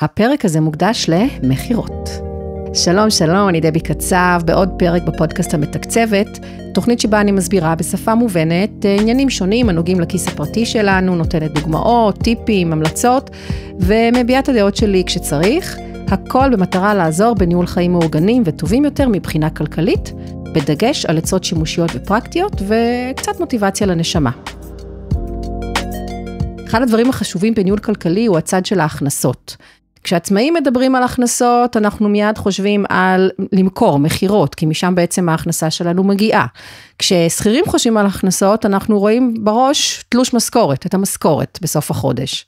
הפרק הזה מוקדש למכירות. שלום, שלום, אני דבי קצב, בעוד פרק בפודקאסט המתקצבת, תוכנית שבה אני מסבירה בשפה מובנת אה, עניינים שונים הנוגעים לכיס הפרטי שלנו, נותנת דוגמאות, טיפים, המלצות, ומביעה את הדעות שלי כשצריך, הכל במטרה לעזור בניהול חיים מאורגנים וטובים יותר מבחינה כלכלית, בדגש על עצות שימושיות ופרקטיות וקצת מוטיבציה לנשמה. אחד הדברים החשובים בניהול כלכלי הוא הצד של ההכנסות. כשעצמאים מדברים על הכנסות, אנחנו מיד חושבים על למכור, מכירות, כי משם בעצם ההכנסה שלנו מגיעה. כששכירים חושבים על הכנסות, אנחנו רואים בראש תלוש משכורת, את המשכורת בסוף החודש.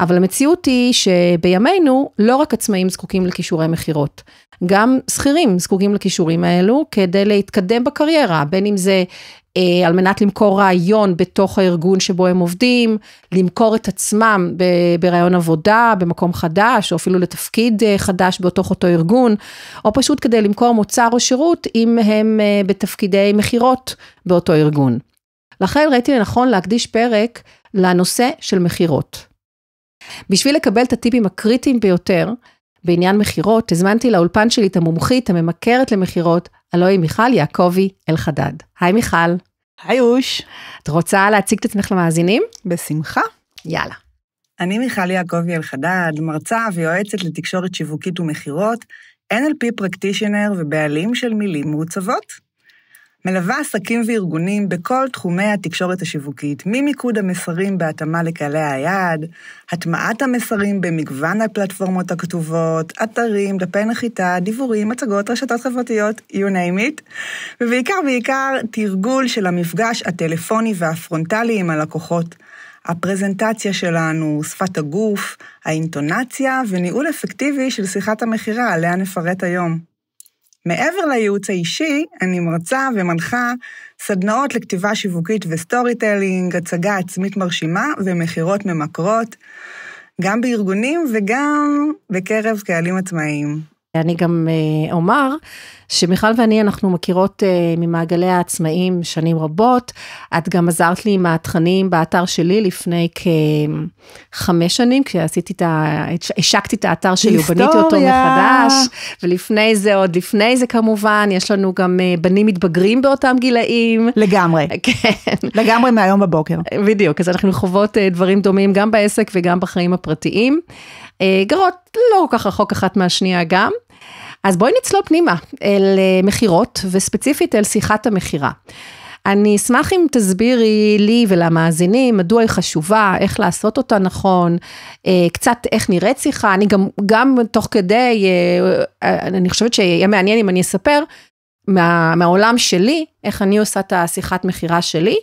אבל המציאות היא שבימינו לא רק עצמאים זקוקים לכישורי מכירות, גם שכירים זקוקים לכישורים האלו כדי להתקדם בקריירה, בין אם זה אה, על מנת למכור רעיון בתוך הארגון שבו הם עובדים, למכור את עצמם ברעיון עבודה, במקום חדש, או אפילו לתפקיד אה, חדש בתוך אותו ארגון, או פשוט כדי למכור מוצר או שירות אם הם אה, בתפקידי מכירות באותו ארגון. לכן ראיתי לנכון להקדיש פרק לנושא של מכירות. בשביל לקבל את הטיפים הקריטיים ביותר בעניין מכירות, הזמנתי לאולפן שלי את המומחית הממכרת למכירות, הלוא היא מיכל יעקבי אלחדד. היי מיכל. היי אוש. את רוצה להציג את עצמך למאזינים? בשמחה. יאללה. אני מיכל יעקבי אלחדד, מרצה ויועצת לתקשורת שיווקית ומכירות, NLP פרקטישנר ובעלים של מילים מעוצבות. מלווה עסקים וארגונים בכל תחומי התקשורת השיווקית, ממיקוד המסרים בהתאמה לקהלי היעד, הטמעת המסרים במגוון הפלטפורמות הכתובות, אתרים, דפי נחיתה, דיבורים, מצגות, רשתות חברתיות, you name it, ובעיקר בעיקר תרגול של המפגש הטלפוני והפרונטלי עם הלקוחות. הפרזנטציה שלנו, שפת הגוף, האינטונציה וניהול אפקטיבי של שיחת המכירה, עליה נפרט היום. מעבר לייעוץ האישי, אני מרצה ומנחה סדנאות לכתיבה שיווקית וסטורי טלינג, הצגה עצמית מרשימה ומכירות ממכרות, גם בארגונים וגם בקרב קהלים עצמאיים. אני גם אה, אומר שמיכל ואני אנחנו מכירות אה, ממעגלי העצמאים שנים רבות, את גם עזרת לי עם התכנים באתר שלי לפני כחמש שנים כשעשיתי את ה... השקתי את האתר שלי ובניתי אותו מחדש, ולפני זה עוד לפני זה כמובן, יש לנו גם אה, בנים מתבגרים באותם גילאים. לגמרי, כן. לגמרי מהיום בבוקר. בדיוק, אז אנחנו חוות דברים דומים גם בעסק וגם בחיים הפרטיים. גרות לא כל כך רחוק אחת מהשנייה גם. אז בואי נצלול פנימה אל אה, מכירות, וספציפית אל שיחת המכירה. אני אשמח אם תסבירי לי ולמאזינים מדוע היא חשובה, איך לעשות אותה נכון, אה, קצת איך נראית שיחה, אני גם, גם תוך כדי, אה, אני חושבת שיהיה מעניין אם אני אספר מה, מהעולם שלי, איך אני עושה את השיחת מכירה שלי.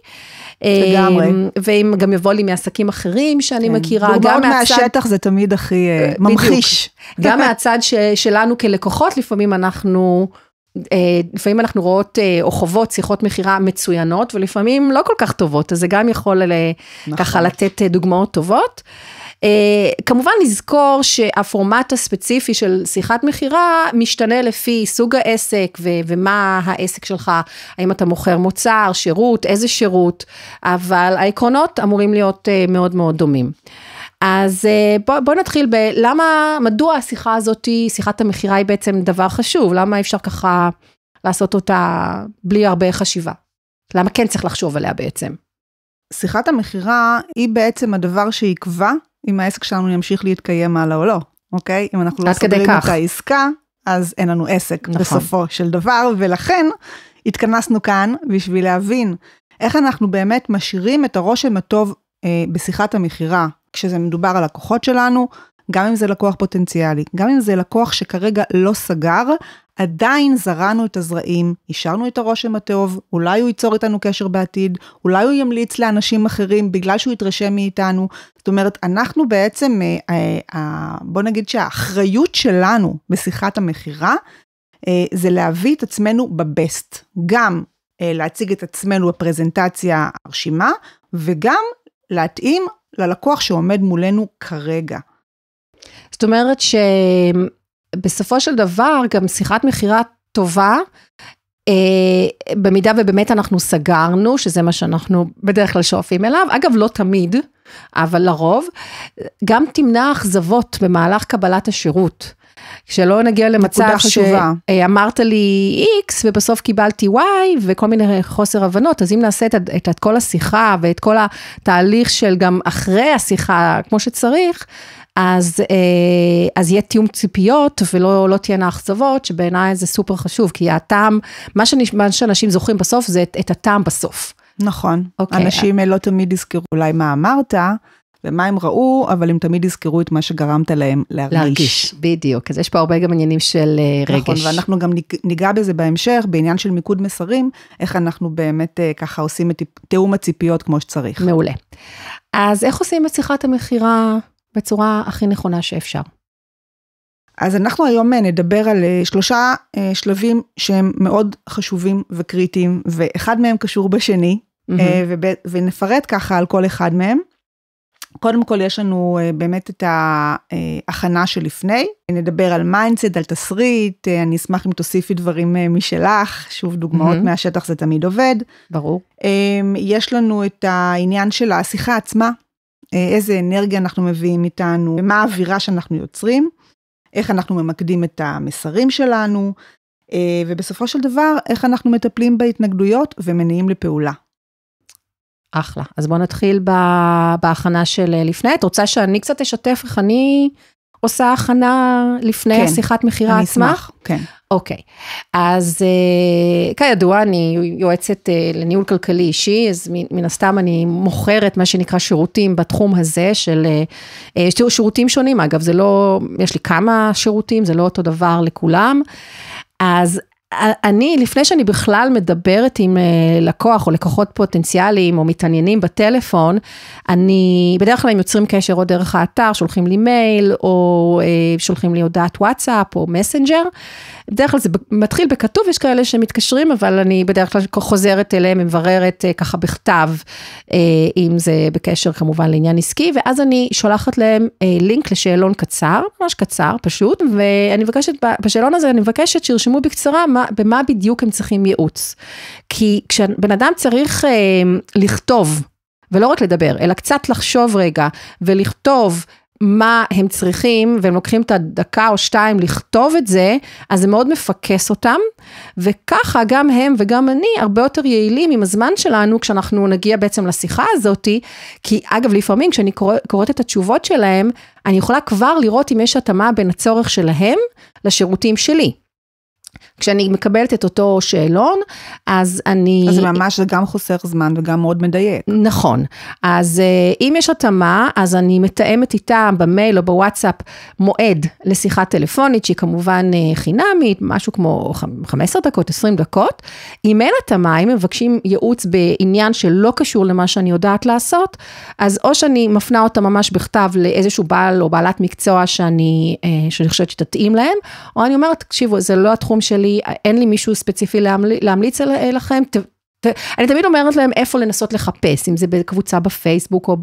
לגמרי. אמ, ואם גם יבוא לי מעסקים אחרים שאני כן. מכירה, גם מהצד... דוגמאות מהשטח זה תמיד הכי uh, ממחיש. גם מהצד ש, שלנו כלקוחות, לפעמים אנחנו... אה, לפעמים אנחנו רואות או חוות שיחות מכירה מצוינות ולפעמים לא כל כך טובות, אז זה גם יכול נכון. ככה לתת דוגמאות טובות. אה, כמובן לזכור שהפורמט הספציפי של שיחת מכירה משתנה לפי סוג העסק ומה העסק שלך, האם אתה מוכר מוצר, שירות, איזה שירות, אבל העקרונות אמורים להיות אה, מאוד מאוד דומים. אז אה, בואו בוא נתחיל בלמה, מדוע השיחה הזאת, שיחת המכירה היא בעצם דבר חשוב, למה אפשר ככה לעשות אותה בלי הרבה חשיבה? למה כן צריך לחשוב עליה בעצם? שיחת המכירה היא בעצם הדבר שיקבע אם העסק שלנו ימשיך להתקיים הלאה או לא, אוקיי? אם אנחנו לא סוגרים את העסקה, אז אין לנו עסק נכון. בסופו של דבר, ולכן התכנסנו כאן בשביל להבין איך אנחנו באמת משאירים את הרושם הטוב אה, בשיחת המכירה, כשזה מדובר על לקוחות שלנו, גם אם זה לקוח פוטנציאלי, גם אם זה לקוח שכרגע לא סגר, עדיין זרענו את הזרעים, השארנו את הרושם הטוב, אולי הוא ייצור איתנו קשר בעתיד, אולי הוא ימליץ לאנשים אחרים בגלל שהוא יתרשם מאיתנו. זאת אומרת, אנחנו בעצם, אה, אה, אה, בוא נגיד שהאחריות שלנו בשיחת המכירה, זה להביא את עצמנו בבסט. גם להציג את עצמנו בפרזנטציה הרשימה, וגם להתאים ללקוח שעומד מולנו כרגע. זאת אומרת ש... בסופו של דבר גם שיחת מכירה טובה, אה, במידה ובאמת אנחנו סגרנו, שזה מה שאנחנו בדרך כלל שואפים אליו, אגב לא תמיד, אבל לרוב, גם תמנע אכזבות במהלך קבלת השירות. שלא נגיע למצב שאמרת אה, לי X ובסוף קיבלתי Y וכל מיני חוסר הבנות, אז אם נעשה את, את, את כל השיחה ואת כל התהליך של גם אחרי השיחה כמו שצריך, אז, אה, אז יהיה תיאום ציפיות ולא לא תהיינה אכזבות, שבעיניי זה סופר חשוב, כי הטעם, מה, שאני, מה שאנשים זוכרים בסוף זה את, את הטעם בסוף. נכון, okay. אוקיי, אנשים אה. לא תמיד יזכרו אולי מה אמרת, ומה הם ראו, אבל הם תמיד יזכרו את מה שגרמת להם להרגיש. להרגיש, בדיוק. אז יש פה הרבה גם עניינים של אה, נכון, רגש. נכון, ואנחנו גם ניגע בזה בהמשך, בעניין של מיקוד מסרים, איך אנחנו באמת ככה עושים את תיאום הציפיות כמו שצריך. מעולה. אז איך עושים את שיחת המכירה בצורה הכי נכונה שאפשר. אז אנחנו היום אה, נדבר על אה, שלושה אה, שלבים שהם מאוד חשובים וקריטיים, ואחד מהם קשור בשני, mm-hmm. וב, ונפרט ככה על כל אחד מהם. קודם כל יש לנו באמת את ההכנה שלפני, נדבר על מיינדסט, על תסריט, אני אשמח אם תוסיפי דברים משלך, שוב דוגמאות mm-hmm. מהשטח זה תמיד עובד. ברור. יש לנו את העניין של השיחה עצמה, אה, איזה אנרגיה אנחנו מביאים איתנו, מה האווירה שאנחנו יוצרים, איך אנחנו ממקדים את המסרים שלנו, אה, ובסופו של דבר, איך אנחנו מטפלים בהתנגדויות ומניעים לפעולה. אחלה. אז בואו נתחיל בהכנה של אה, לפני. את רוצה שאני קצת אשתף איך אני עושה הכנה לפני כן, שיחת מכירה עצמה? אני אשמח, כן. אוקיי, okay. אז uh, כידוע אני יועצת uh, לניהול כלכלי אישי, אז מן הסתם אני מוכרת מה שנקרא שירותים בתחום הזה של, אה, יש uh, שירותים שונים אגב, זה לא, יש לי כמה שירותים, זה לא אותו דבר לכולם, אז אני, לפני שאני בכלל מדברת עם אה, לקוח או לקוחות פוטנציאליים או מתעניינים בטלפון, אני, בדרך כלל הם יוצרים קשר או דרך האתר, שולחים לי מייל או אה, שולחים לי הודעת וואטסאפ או מסנג'ר. בדרך כלל זה מתחיל בכתוב, יש כאלה שמתקשרים, אבל אני בדרך כלל חוזרת אליהם ומבררת אה, ככה בכתב, אם זה בקשר כמובן לעניין עסקי, ואז אני שולחת להם לינק לשאלון קצר, ממש קצר פשוט, ואני מבקשת, בשאלון הזה אני מבקשת שירשמו בקצרה מה... במה, במה בדיוק הם צריכים ייעוץ. כי כשבן אדם צריך אה, לכתוב, ולא רק לדבר, אלא קצת לחשוב רגע, ולכתוב מה הם צריכים, והם לוקחים את הדקה או שתיים לכתוב את זה, אז זה מאוד מפקס אותם, וככה גם הם וגם אני הרבה יותר יעילים עם הזמן שלנו, כשאנחנו נגיע בעצם לשיחה הזאתי, כי אגב, לפעמים כשאני קורא, קוראת את התשובות שלהם, אני יכולה כבר לראות אם יש התאמה בין הצורך שלהם לשירותים שלי. כשאני מקבלת את אותו שאלון, אז אני... אז זה ממש זה גם חוסך זמן וגם מאוד מדייק. נכון. אז אה, אם יש התאמה, אז אני מתאמת איתה במייל או בוואטסאפ מועד לשיחה טלפונית, שהיא כמובן אה, חינמית, משהו כמו 15 דקות, 20 דקות. אם אין התאמה, אם הם מבקשים ייעוץ בעניין שלא קשור למה שאני יודעת לעשות, אז או שאני מפנה אותה ממש בכתב לאיזשהו בעל או בעלת מקצוע שאני, אה, שאני חושבת שתתאים להם, או אני אומרת, תקשיבו, זה לא התחום שלי, אין לי מישהו ספציפי להמליץ לכם. אני תמיד אומרת להם איפה לנסות לחפש, אם זה בקבוצה בפייסבוק או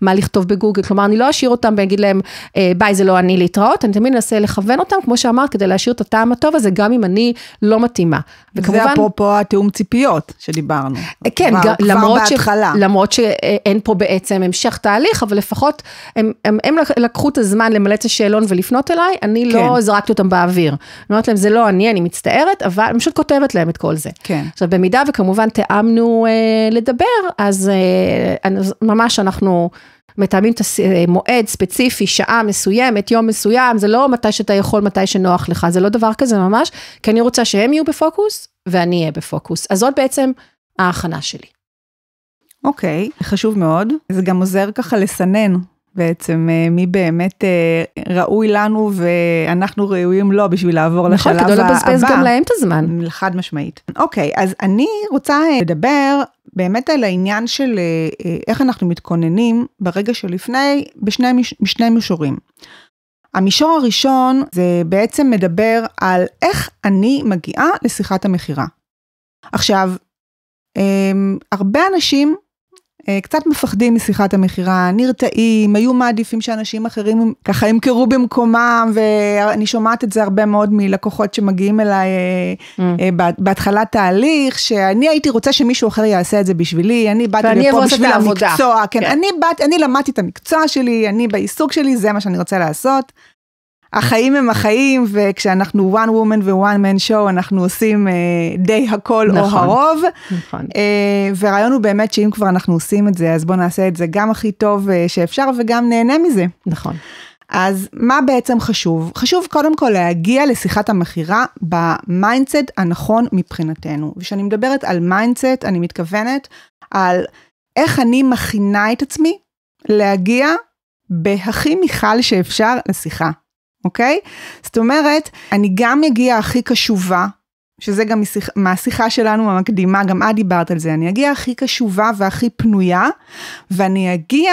במה לכתוב בגוגל, כלומר אני לא אשאיר אותם ואגיד להם אה, ביי זה לא אני להתראות, אני תמיד אנסה לכוון אותם, כמו שאמרת, כדי להשאיר את הטעם הטוב הזה, גם אם אני לא מתאימה. וכמובן... זה אפרופו התיאום ציפיות שדיברנו. אה, כן, כבר, כבר למרות, כבר ש... למרות שאין פה בעצם המשך תהליך, אבל לפחות הם, הם, הם לקחו את הזמן למלא את השאלון ולפנות אליי, אני לא כן. לא זרקתי אותם באוויר. אני אומרת להם זה לא אני, אני מצטערת, אבל אני פשוט כותבת להם את כל זה. כן. עכשיו במידה וכמובן תיאמנו אה, לדבר, אז אה, ממש אנחנו מתאמים את המועד אה, ספציפי, שעה מסוימת, יום מסוים, זה לא מתי שאתה יכול, מתי שנוח לך, זה לא דבר כזה ממש, כי אני רוצה שהם יהיו בפוקוס ואני אהיה בפוקוס. אז זאת בעצם ההכנה שלי. אוקיי, okay, חשוב מאוד. זה גם עוזר ככה לסנן בעצם, אה, מי באמת אה, ראוי לנו ואנחנו ראויים לו בשביל לעבור נכון, לשלב הבא. נכון, כדי לא לבזבז גם להם את הזמן. חד משמעית. אוקיי, אז אני רוצה אה, לדבר באמת על העניין של איך אנחנו מתכוננים ברגע שלפני, בשני, מש, מישורים. המישור הראשון זה בעצם מדבר על איך אני מגיעה לשיחת המכירה. עכשיו, אמ, הרבה אנשים אה, קצת מפחדים משיחת המכירה, נרתעים, היו מעדיפים שאנשים אחרים ככה ימכרו במקומם, ואני שומעת את זה הרבה מאוד מלקוחות שמגיעים אליי אה, mm. אה, בהתחלת תהליך, שאני הייתי רוצה שמישהו אחר יעשה את זה בשבילי, אני באתי לפה בשביל המקצוע, כן, כן. אני, באת, אני למדתי את המקצוע שלי, אני בעיסוק שלי, זה מה שאני רוצה לעשות. החיים הם החיים, וכשאנחנו one woman ו-one man show, אנחנו עושים אה, די הכל נכון, או הרוב. נכון. אה, והרעיון הוא באמת שאם כבר אנחנו עושים את זה, אז בואו נעשה את זה גם הכי טוב אה, שאפשר וגם נהנה מזה. נכון. אז מה בעצם חשוב? חשוב קודם כל להגיע לשיחת המכירה במיינדסט הנכון מבחינתנו. וכשאני מדברת על מיינדסט, אני מתכוונת על איך אני מכינה את עצמי להגיע בהכי מיכל שאפשר לשיחה אוקיי? זאת אומרת, אני גם אגיע הכי קשובה, שזה גם משיח, מהשיחה שלנו המקדימה, גם את דיברת על זה, אני אגיע הכי קשובה והכי פנויה, ואני אגיע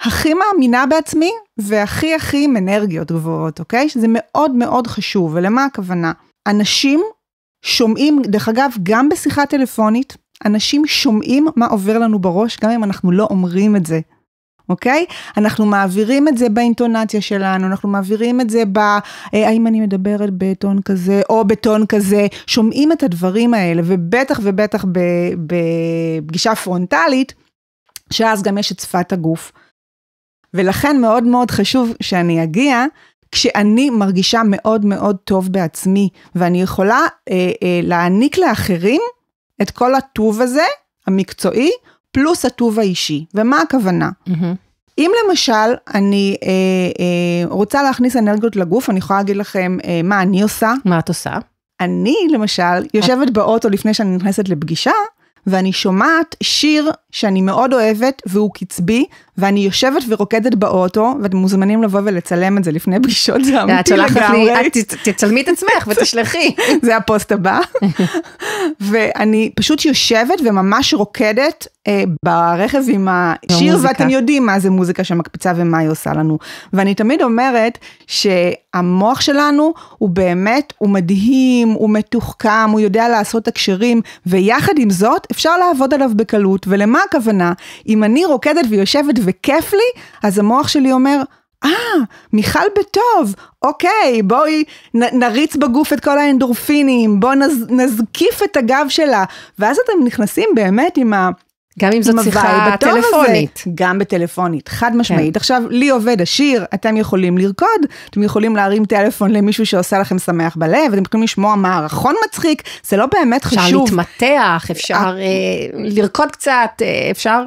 הכי מאמינה בעצמי והכי הכי עם אנרגיות גבוהות, אוקיי? שזה מאוד מאוד חשוב, ולמה הכוונה? אנשים שומעים, דרך אגב, גם בשיחה טלפונית, אנשים שומעים מה עובר לנו בראש, גם אם אנחנו לא אומרים את זה. אוקיי? אנחנו מעבירים את זה באינטונציה שלנו, אנחנו מעבירים את זה ב... אה, האם אני מדברת בטון כזה או בטון כזה, שומעים את הדברים האלה, ובטח ובטח בפגישה פרונטלית, שאז גם יש את שפת הגוף. ולכן מאוד מאוד חשוב שאני אגיע כשאני מרגישה מאוד מאוד טוב בעצמי, ואני יכולה אה, אה, להעניק לאחרים את כל הטוב הזה, המקצועי, פלוס הטוב האישי. ומה הכוונה? Mm-hmm. אם למשל אני אה, אה, רוצה להכניס אנרגיות לגוף, אני יכולה להגיד לכם אה, מה אני עושה. מה את עושה? אני למשל יושבת באוטו לפני שאני נכנסת לפגישה, ואני שומעת שיר שאני מאוד אוהבת והוא קצבי, ואני יושבת ורוקדת באוטו, ואתם מוזמנים לבוא ולצלם את זה לפני פגישות, זה אמיתי לגמרי. את תצלמי את עצמך ותשלחי. זה הפוסט הבא. ואני פשוט יושבת וממש רוקדת אה, ברכב עם השיר, ואתם יודעים מה זה מוזיקה שמקפיצה ומה היא עושה לנו. ואני תמיד אומרת שהמוח שלנו הוא באמת, הוא מדהים, הוא מתוחכם, הוא יודע לעשות הקשרים, ויחד עם זאת, אפשר לעבוד עליו בקלות, ולמה הכוונה? אם אני רוקדת ויושבת וכיף לי, אז המוח שלי אומר, אה, ah, מיכל בטוב, אוקיי, בואי נ, נריץ בגוף את כל האנדורפינים, בואי נז, נזקיף את הגב שלה. ואז אתם נכנסים באמת עם ה... גם אם זאת שיחה היא בטלפונית. הזה, גם בטלפונית, חד כן. משמעית. כן. עכשיו, לי עובד השיר, אתם יכולים לרקוד, אתם יכולים להרים טלפון למישהו שעושה לכם שמח בלב, אתם יכולים לשמוע מערכון מצחיק, זה לא באמת אפשר חשוב. אפשר להתמתח, אפשר אה, אה, לרקוד קצת, אה, אפשר...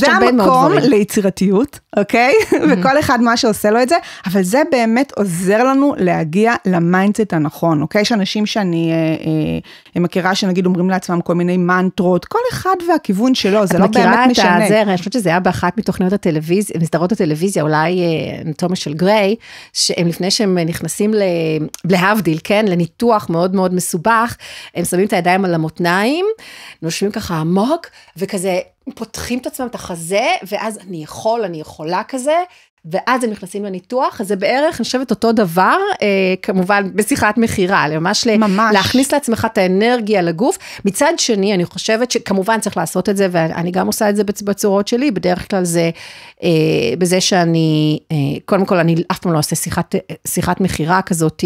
זה המקום ליצירתיות, אוקיי? Mm-hmm. וכל אחד מה שעושה לו את זה, אבל זה באמת עוזר לנו להגיע למיינדסט הנכון, אוקיי? יש אנשים שאני אה, אה, מכירה שנגיד אומרים לעצמם כל מיני מנטרות, כל אחד והכיוון שלו, זה לא באמת משנה. את זה, אני חושבת שזה היה באחת מתוכניות הטלוויזיה, מסדרות הטלוויזיה, אולי אנטומיה אה, של גריי, שהם לפני שהם נכנסים ל... להבדיל, כן, לניתוח מאוד מאוד מסובך, הם שמים את הידיים על המותניים, נושמים ככה עמוק, וכזה פותחים את עצמם את החזה, ואז אני יכול, אני יכולה כזה, ואז הם נכנסים לניתוח, זה בערך, אני חושבת, אותו דבר, אה, כמובן, בשיחת מכירה, ממש, ממש להכניס לעצמך את האנרגיה לגוף. מצד שני, אני חושבת שכמובן צריך לעשות את זה, ואני גם עושה את זה בצורות שלי, בדרך כלל זה אה, בזה שאני, אה, קודם כל, אני אף פעם לא אעשה שיחת, אה, שיחת מכירה כזאת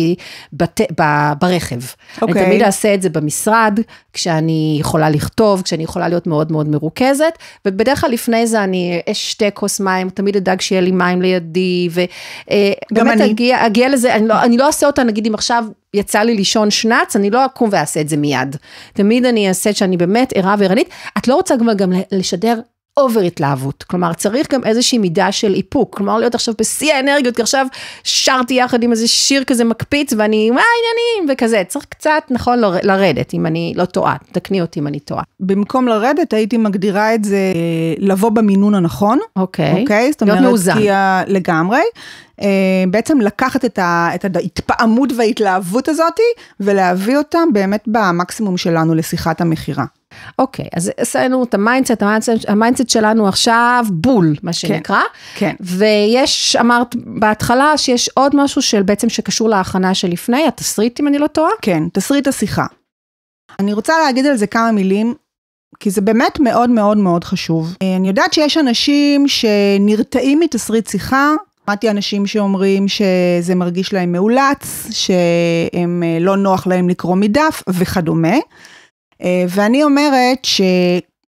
בת, ב, ברכב. Okay. אני אוקיי. תמיד אעשה את זה במשרד, כשאני יכולה לכתוב, כשאני יכולה להיות מאוד מאוד מרוכזת, ובדרך כלל לפני זה אני אשתה כוס מים, תמיד אדאג שיהיה לי מים. לידי, ובאמת אה, אני... אגיע, אגיע לזה, אני לא, אני לא אעשה אותה, נגיד אם עכשיו יצא לי לישון שנץ, אני לא אקום ואעשה את זה מיד. תמיד אני אעשה שאני באמת ערה וערנית. את לא רוצה גם, גם לשדר אובר התלהבות. כלומר, צריך גם איזושהי מידה של איפוק. כלומר, להיות עכשיו בשיא האנרגיות, כי עכשיו שרתי יחד עם איזה שיר כזה מקפיץ, ואני, מה העניינים? וכזה. צריך קצת, נכון, לרדת, אם אני לא טועה. תקני אותי אם אני טועה. במקום לרדת, הייתי מגדירה את זה אה, לבוא במינון הנכון. אוקיי. אוקיי? זאת אומרת, להיות מאוזן. כי ה... לגמרי. אה, בעצם לקחת את, ה, את ההתפעמות וההתלהבות הזאת ולהביא אותם באמת במקסימום שלנו לשיחת המכירה. אוקיי, אז עשינו את המיינדסט, המיינדסט שלנו עכשיו בול, מה כן, שנקרא. כן. ויש, אמרת בהתחלה, שיש עוד משהו של בעצם שקשור להכנה שלפני, התסריט, אם אני לא טועה. כן, תסריט השיחה. אני רוצה להגיד על זה כמה מילים, כי זה באמת מאוד מאוד מאוד חשוב. אה, אני יודעת שיש אנשים שנרתעים מתסריט שיחה, שמעתי אנשים שאומרים שזה מרגיש להם מאולץ, שהם אה, לא נוח להם לקרוא מדף וכדומה. אה, ואני אומרת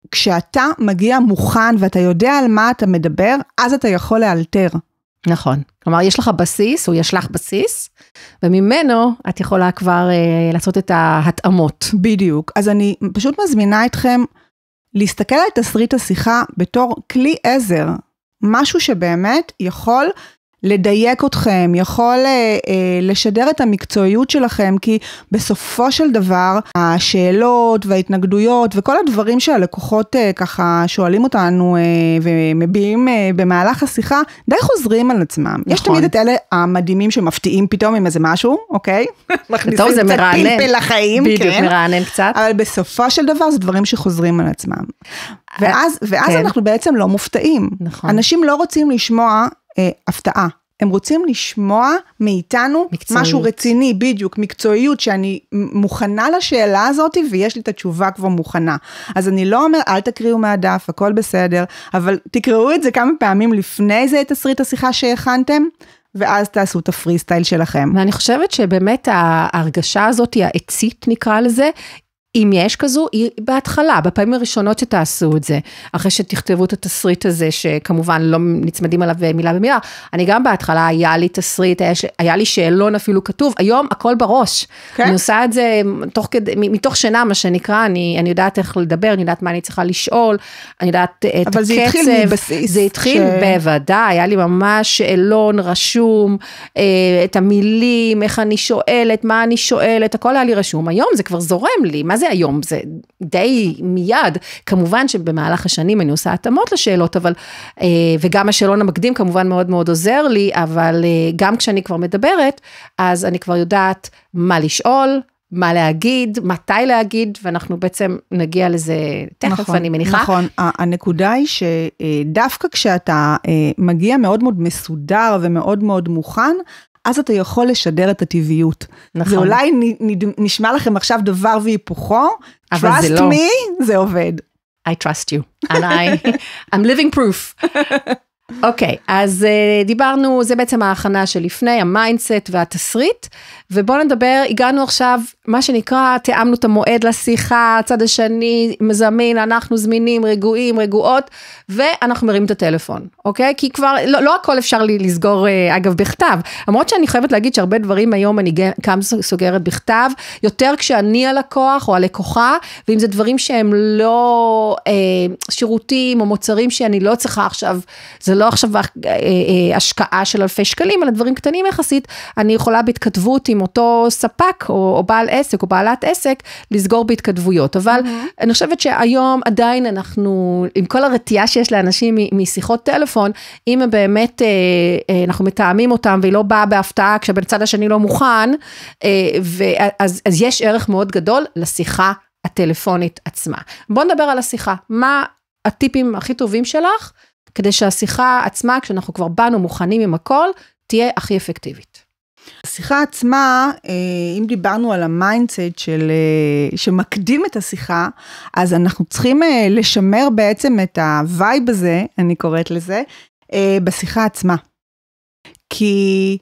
שכשאתה מגיע מוכן ואתה יודע על מה אתה מדבר, אז אתה יכול לאלתר. נכון. כלומר, יש לך בסיס, או יש לך בסיס, וממנו את יכולה כבר אה, לעשות את ההתאמות. בדיוק. אז אני פשוט מזמינה אתכם להסתכל על תסריט השיחה בתור כלי עזר, משהו שבאמת יכול לדייק אתכם, יכול אה, אה, לשדר את המקצועיות שלכם, כי בסופו של דבר השאלות וההתנגדויות וכל הדברים שהלקוחות אה, ככה שואלים אותנו אה, ומביעים אה, במהלך השיחה, די חוזרים על עצמם. נכון. יש תמיד את אלה המדהימים שמפתיעים פתאום עם איזה משהו, אוקיי? מכניסים קצת פלפל לחיים, בדיוק, כן. בדיוק, מרענן קצת. אבל בסופו של דבר זה דברים שחוזרים על עצמם. אה, ואז, ואז כן. אנחנו בעצם לא מופתעים. נכון. אנשים לא רוצים לשמוע אה, הפתעה. הם רוצים לשמוע מאיתנו מקצועיות. משהו רציני, בדיוק, מקצועיות, שאני מוכנה לשאלה הזאת ויש לי את התשובה כבר מוכנה. אז אני לא אומר, אל תקריאו מהדף, הכל בסדר, אבל תקראו את זה כמה פעמים לפני זה, את תסריט השיחה שהכנתם, ואז תעשו את הפרי סטייל שלכם. ואני חושבת שבאמת ההרגשה הזאת, העצית נקרא לזה, אם יש כזו, היא בהתחלה, בפעמים הראשונות שתעשו את זה, אחרי שתכתבו את התסריט הזה, שכמובן לא נצמדים עליו אה, מילה במילה, אני גם בהתחלה, היה לי תסריט, היה, היה לי שאלון אפילו כתוב, היום הכל בראש. כן. אני עושה את זה תוך כדי, מתוך שינה, מה שנקרא, אני, אני יודעת איך לדבר, אני יודעת מה אני צריכה לשאול, אני יודעת אה, את הקצב. אבל זה התחיל מבסיס. זה התחיל, ש... בוודאי, היה לי ממש שאלון רשום, אה, את המילים, איך אני שואלת, מה אני שואלת, הכל היה לי רשום. היום זה כבר זורם לי, מה זה זה היום? זה די מיד. כמובן שבמהלך השנים אני עושה התאמות לשאלות, אבל, אה, וגם השאלון המקדים כמובן מאוד מאוד עוזר לי, אבל אה, גם כשאני כבר מדברת, אז אני כבר יודעת מה לשאול, מה להגיד, מתי להגיד, ואנחנו בעצם נגיע לזה תכף, נכון, אני מניחה. נכון, הנקודה היא שדווקא אה, כשאתה מגיע מאוד מאוד מסודר ומאוד מאוד מוכן, אז אתה יכול לשדר את הטבעיות. נכון. זה אולי נשמע לכם עכשיו דבר והיפוכו, אבל זה לא. Trust me, זה עובד. I trust you, and I, I'm living proof. אוקיי, okay, אז uh, דיברנו, זה בעצם ההכנה שלפני, המיינדסט והתסריט, ובואו נדבר, הגענו עכשיו, מה שנקרא, תיאמנו את המועד לשיחה, הצד השני מזמין, אנחנו זמינים, רגועים, רגועות, ואנחנו מרים את הטלפון, אוקיי? Okay? כי כבר, לא, לא הכל אפשר לי לסגור, uh, אגב, בכתב. למרות שאני חייבת להגיד שהרבה דברים היום אני גם סוגרת בכתב, יותר כשאני הלקוח או הלקוחה, ואם זה דברים שהם לא uh, שירותים או מוצרים שאני לא צריכה עכשיו, זה זה לא עכשיו אה, אה, השקעה של אלפי שקלים, אלא דברים קטנים יחסית, אני יכולה בהתכתבות עם אותו ספק או, או בעל עסק או בעלת עסק, לסגור בהתכתבויות. אבל mm-hmm. אני חושבת שהיום עדיין אנחנו, עם כל הרתיעה שיש לאנשים משיחות טלפון, אם הם באמת, אה, אנחנו מתאמים אותם והיא לא באה בהפתעה כשבן צד השני לא מוכן, ואז, אז יש ערך מאוד גדול לשיחה הטלפונית עצמה. בואו נדבר על השיחה. מה הטיפים הכי טובים שלך כדי שהשיחה עצמה, כשאנחנו כבר באנו מוכנים עם הכל, תהיה הכי אפקטיבית. השיחה עצמה, אה, אם דיברנו על המיינדסט של, אה, שמקדים את השיחה, אז אנחנו צריכים אה, לשמר בעצם את הווייב הזה, אני קוראת לזה, בשיחה עצמה. כי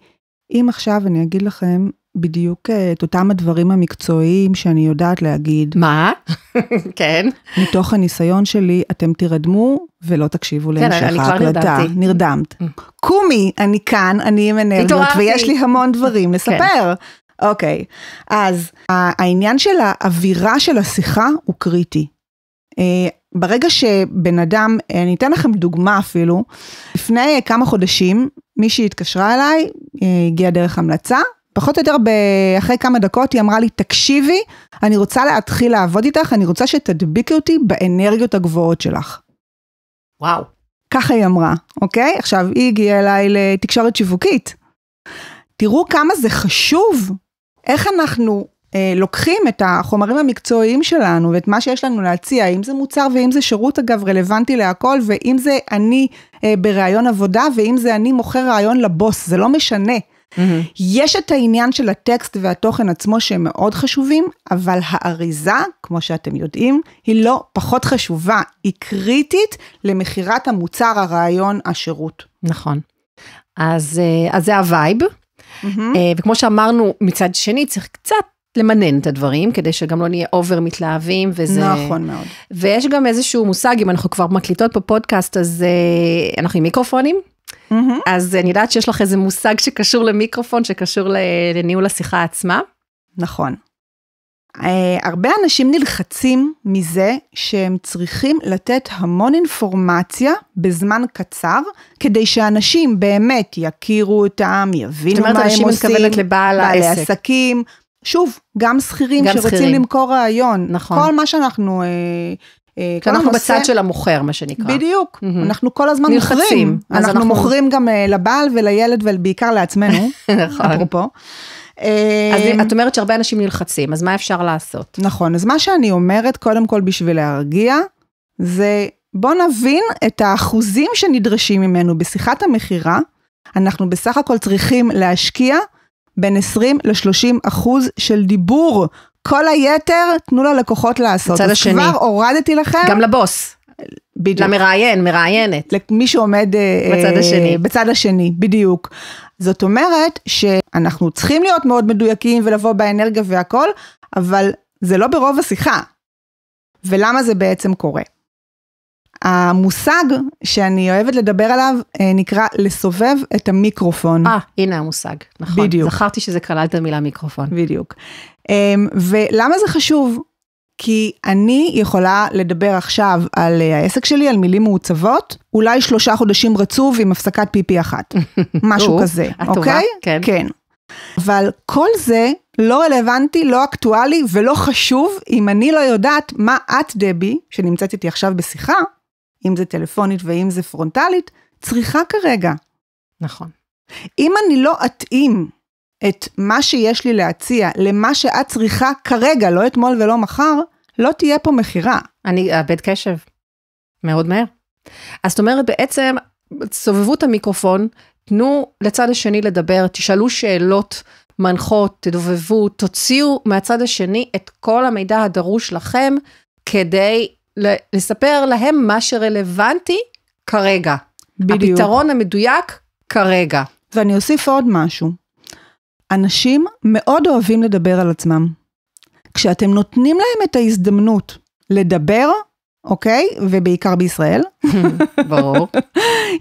אם עכשיו אני אגיד לכם בדיוק אה, את אותם הדברים המקצועיים שאני יודעת להגיד. מה? כן. מתוך הניסיון שלי, אתם תירדמו ולא תקשיבו כן, להמשך ההקלטה. כן, אני כבר נרדמתי. נרדמת. Mm. קומי, אני כאן, אני עם אנרגיות, ויש לי המון דברים כן. לספר. אוקיי, אז העניין של האווירה של השיחה הוא קריטי. אה, ברגע שבן אדם, אני אתן לכם דוגמה אפילו, לפני כמה חודשים מישהי התקשרה אליי, אה, הגיעה דרך המלצה, פחות או יותר אחרי כמה דקות היא אמרה לי, תקשיבי, אני רוצה להתחיל לעבוד איתך, אני רוצה שתדביקי אותי באנרגיות הגבוהות שלך. וואו. ככה היא אמרה, אוקיי? עכשיו, היא הגיעה אליי לתקשורת שיווקית. תראו כמה זה חשוב, איך אנחנו אה, לוקחים את החומרים המקצועיים שלנו ואת מה שיש לנו להציע, אם זה מוצר ואם זה שירות אגב רלוונטי להכל, ואם זה אני אה, בראיון עבודה ואם זה אני מוכר ראיון לבוס, זה לא משנה. Mm-hmm. יש את העניין של הטקסט והתוכן עצמו שהם מאוד חשובים, אבל האריזה, כמו שאתם יודעים, היא לא פחות חשובה, היא קריטית למכירת המוצר, הרעיון, השירות. נכון. אז, אה, אז זה הווייב, Mm-hmm. אה, וכמו שאמרנו, מצד שני צריך קצת למנן את הדברים, כדי שגם לא נהיה אובר מתלהבים, וזה... נכון מאוד. ויש גם איזשהו מושג, אם אנחנו כבר מקליטות פה פודקאסט, אז uh, אנחנו עם מיקרופונים. Mm-hmm. אז אני יודעת שיש לך איזה מושג שקשור למיקרופון, שקשור לניהול השיחה עצמה. נכון. Uh, הרבה אנשים נלחצים מזה שהם צריכים לתת המון אינפורמציה בזמן קצר, כדי שאנשים באמת יכירו אותם, יבינו מה הם עושים. זאת אומרת, אנשים מתכוונת לבעל העסק. בעלי עסקים, שוב, גם שכירים שרוצים סחירים. למכור רעיון. נכון. כל מה שאנחנו... אה, אה, אנחנו נושא... בצד של המוכר, מה שנקרא. בדיוק, mm-hmm. אנחנו כל הזמן נלחצים, מוכרים. נלחצים. אנחנו, אנחנו מוכרים גם אה, לבעל ולילד ובעיקר לעצמנו, נכון. אפרופו. אז את אומרת שהרבה אנשים נלחצים, אז מה אפשר לעשות? נכון, אז מה שאני אומרת, קודם כל בשביל להרגיע, זה בוא נבין את האחוזים שנדרשים ממנו בשיחת המכירה. אנחנו בסך הכל צריכים להשקיע בין 20 ל-30 אחוז של דיבור. כל היתר, תנו ללקוחות לעשות. הצד השני. כבר הורדתי לכם. גם לבוס. בדיוק. למראיין, מראיינת. למי שעומד... אה, בצד השני. אה, בצד השני, בדיוק. זאת אומרת שאנחנו צריכים להיות מאוד מדויקים ולבוא באנרגיה והכל, אבל זה לא ברוב השיחה. ולמה זה בעצם קורה? המושג שאני אוהבת לדבר עליו אה, נקרא לסובב את המיקרופון. אה, הנה המושג, נכון. בדיוק. זכרתי שזה כלל את המילה מיקרופון. בדיוק. אמ, ולמה זה חשוב? כי אני יכולה לדבר עכשיו על אה, העסק שלי, על מילים מעוצבות, אולי שלושה חודשים רצוף עם הפסקת פיפי אחת. משהו כזה, אוקיי? כן. כן. אבל כל זה לא רלוונטי, לא אקטואלי ולא חשוב אם אני לא יודעת מה את, דבי, שנמצאת איתי עכשיו בשיחה, אם זה טלפונית ואם זה פרונטלית, צריכה כרגע. נכון. אם אני לא אתאים את מה שיש לי להציע למה שאת צריכה כרגע, לא אתמול ולא מחר, לא תהיה פה מכירה. אני אאבד קשב. מאוד מהר. אז זאת אומרת, בעצם, סובבו את המיקרופון, תנו לצד השני לדבר, תשאלו שאלות מנחות, תדובבו, תוציאו מהצד השני את כל המידע הדרוש לכם כדי לספר להם מה שרלוונטי כרגע. בדיוק. הפתרון המדויק כרגע. ואני אוסיף עוד משהו. אנשים מאוד אוהבים לדבר על עצמם. כשאתם נותנים להם את ההזדמנות לדבר, אוקיי? ובעיקר בישראל. ברור.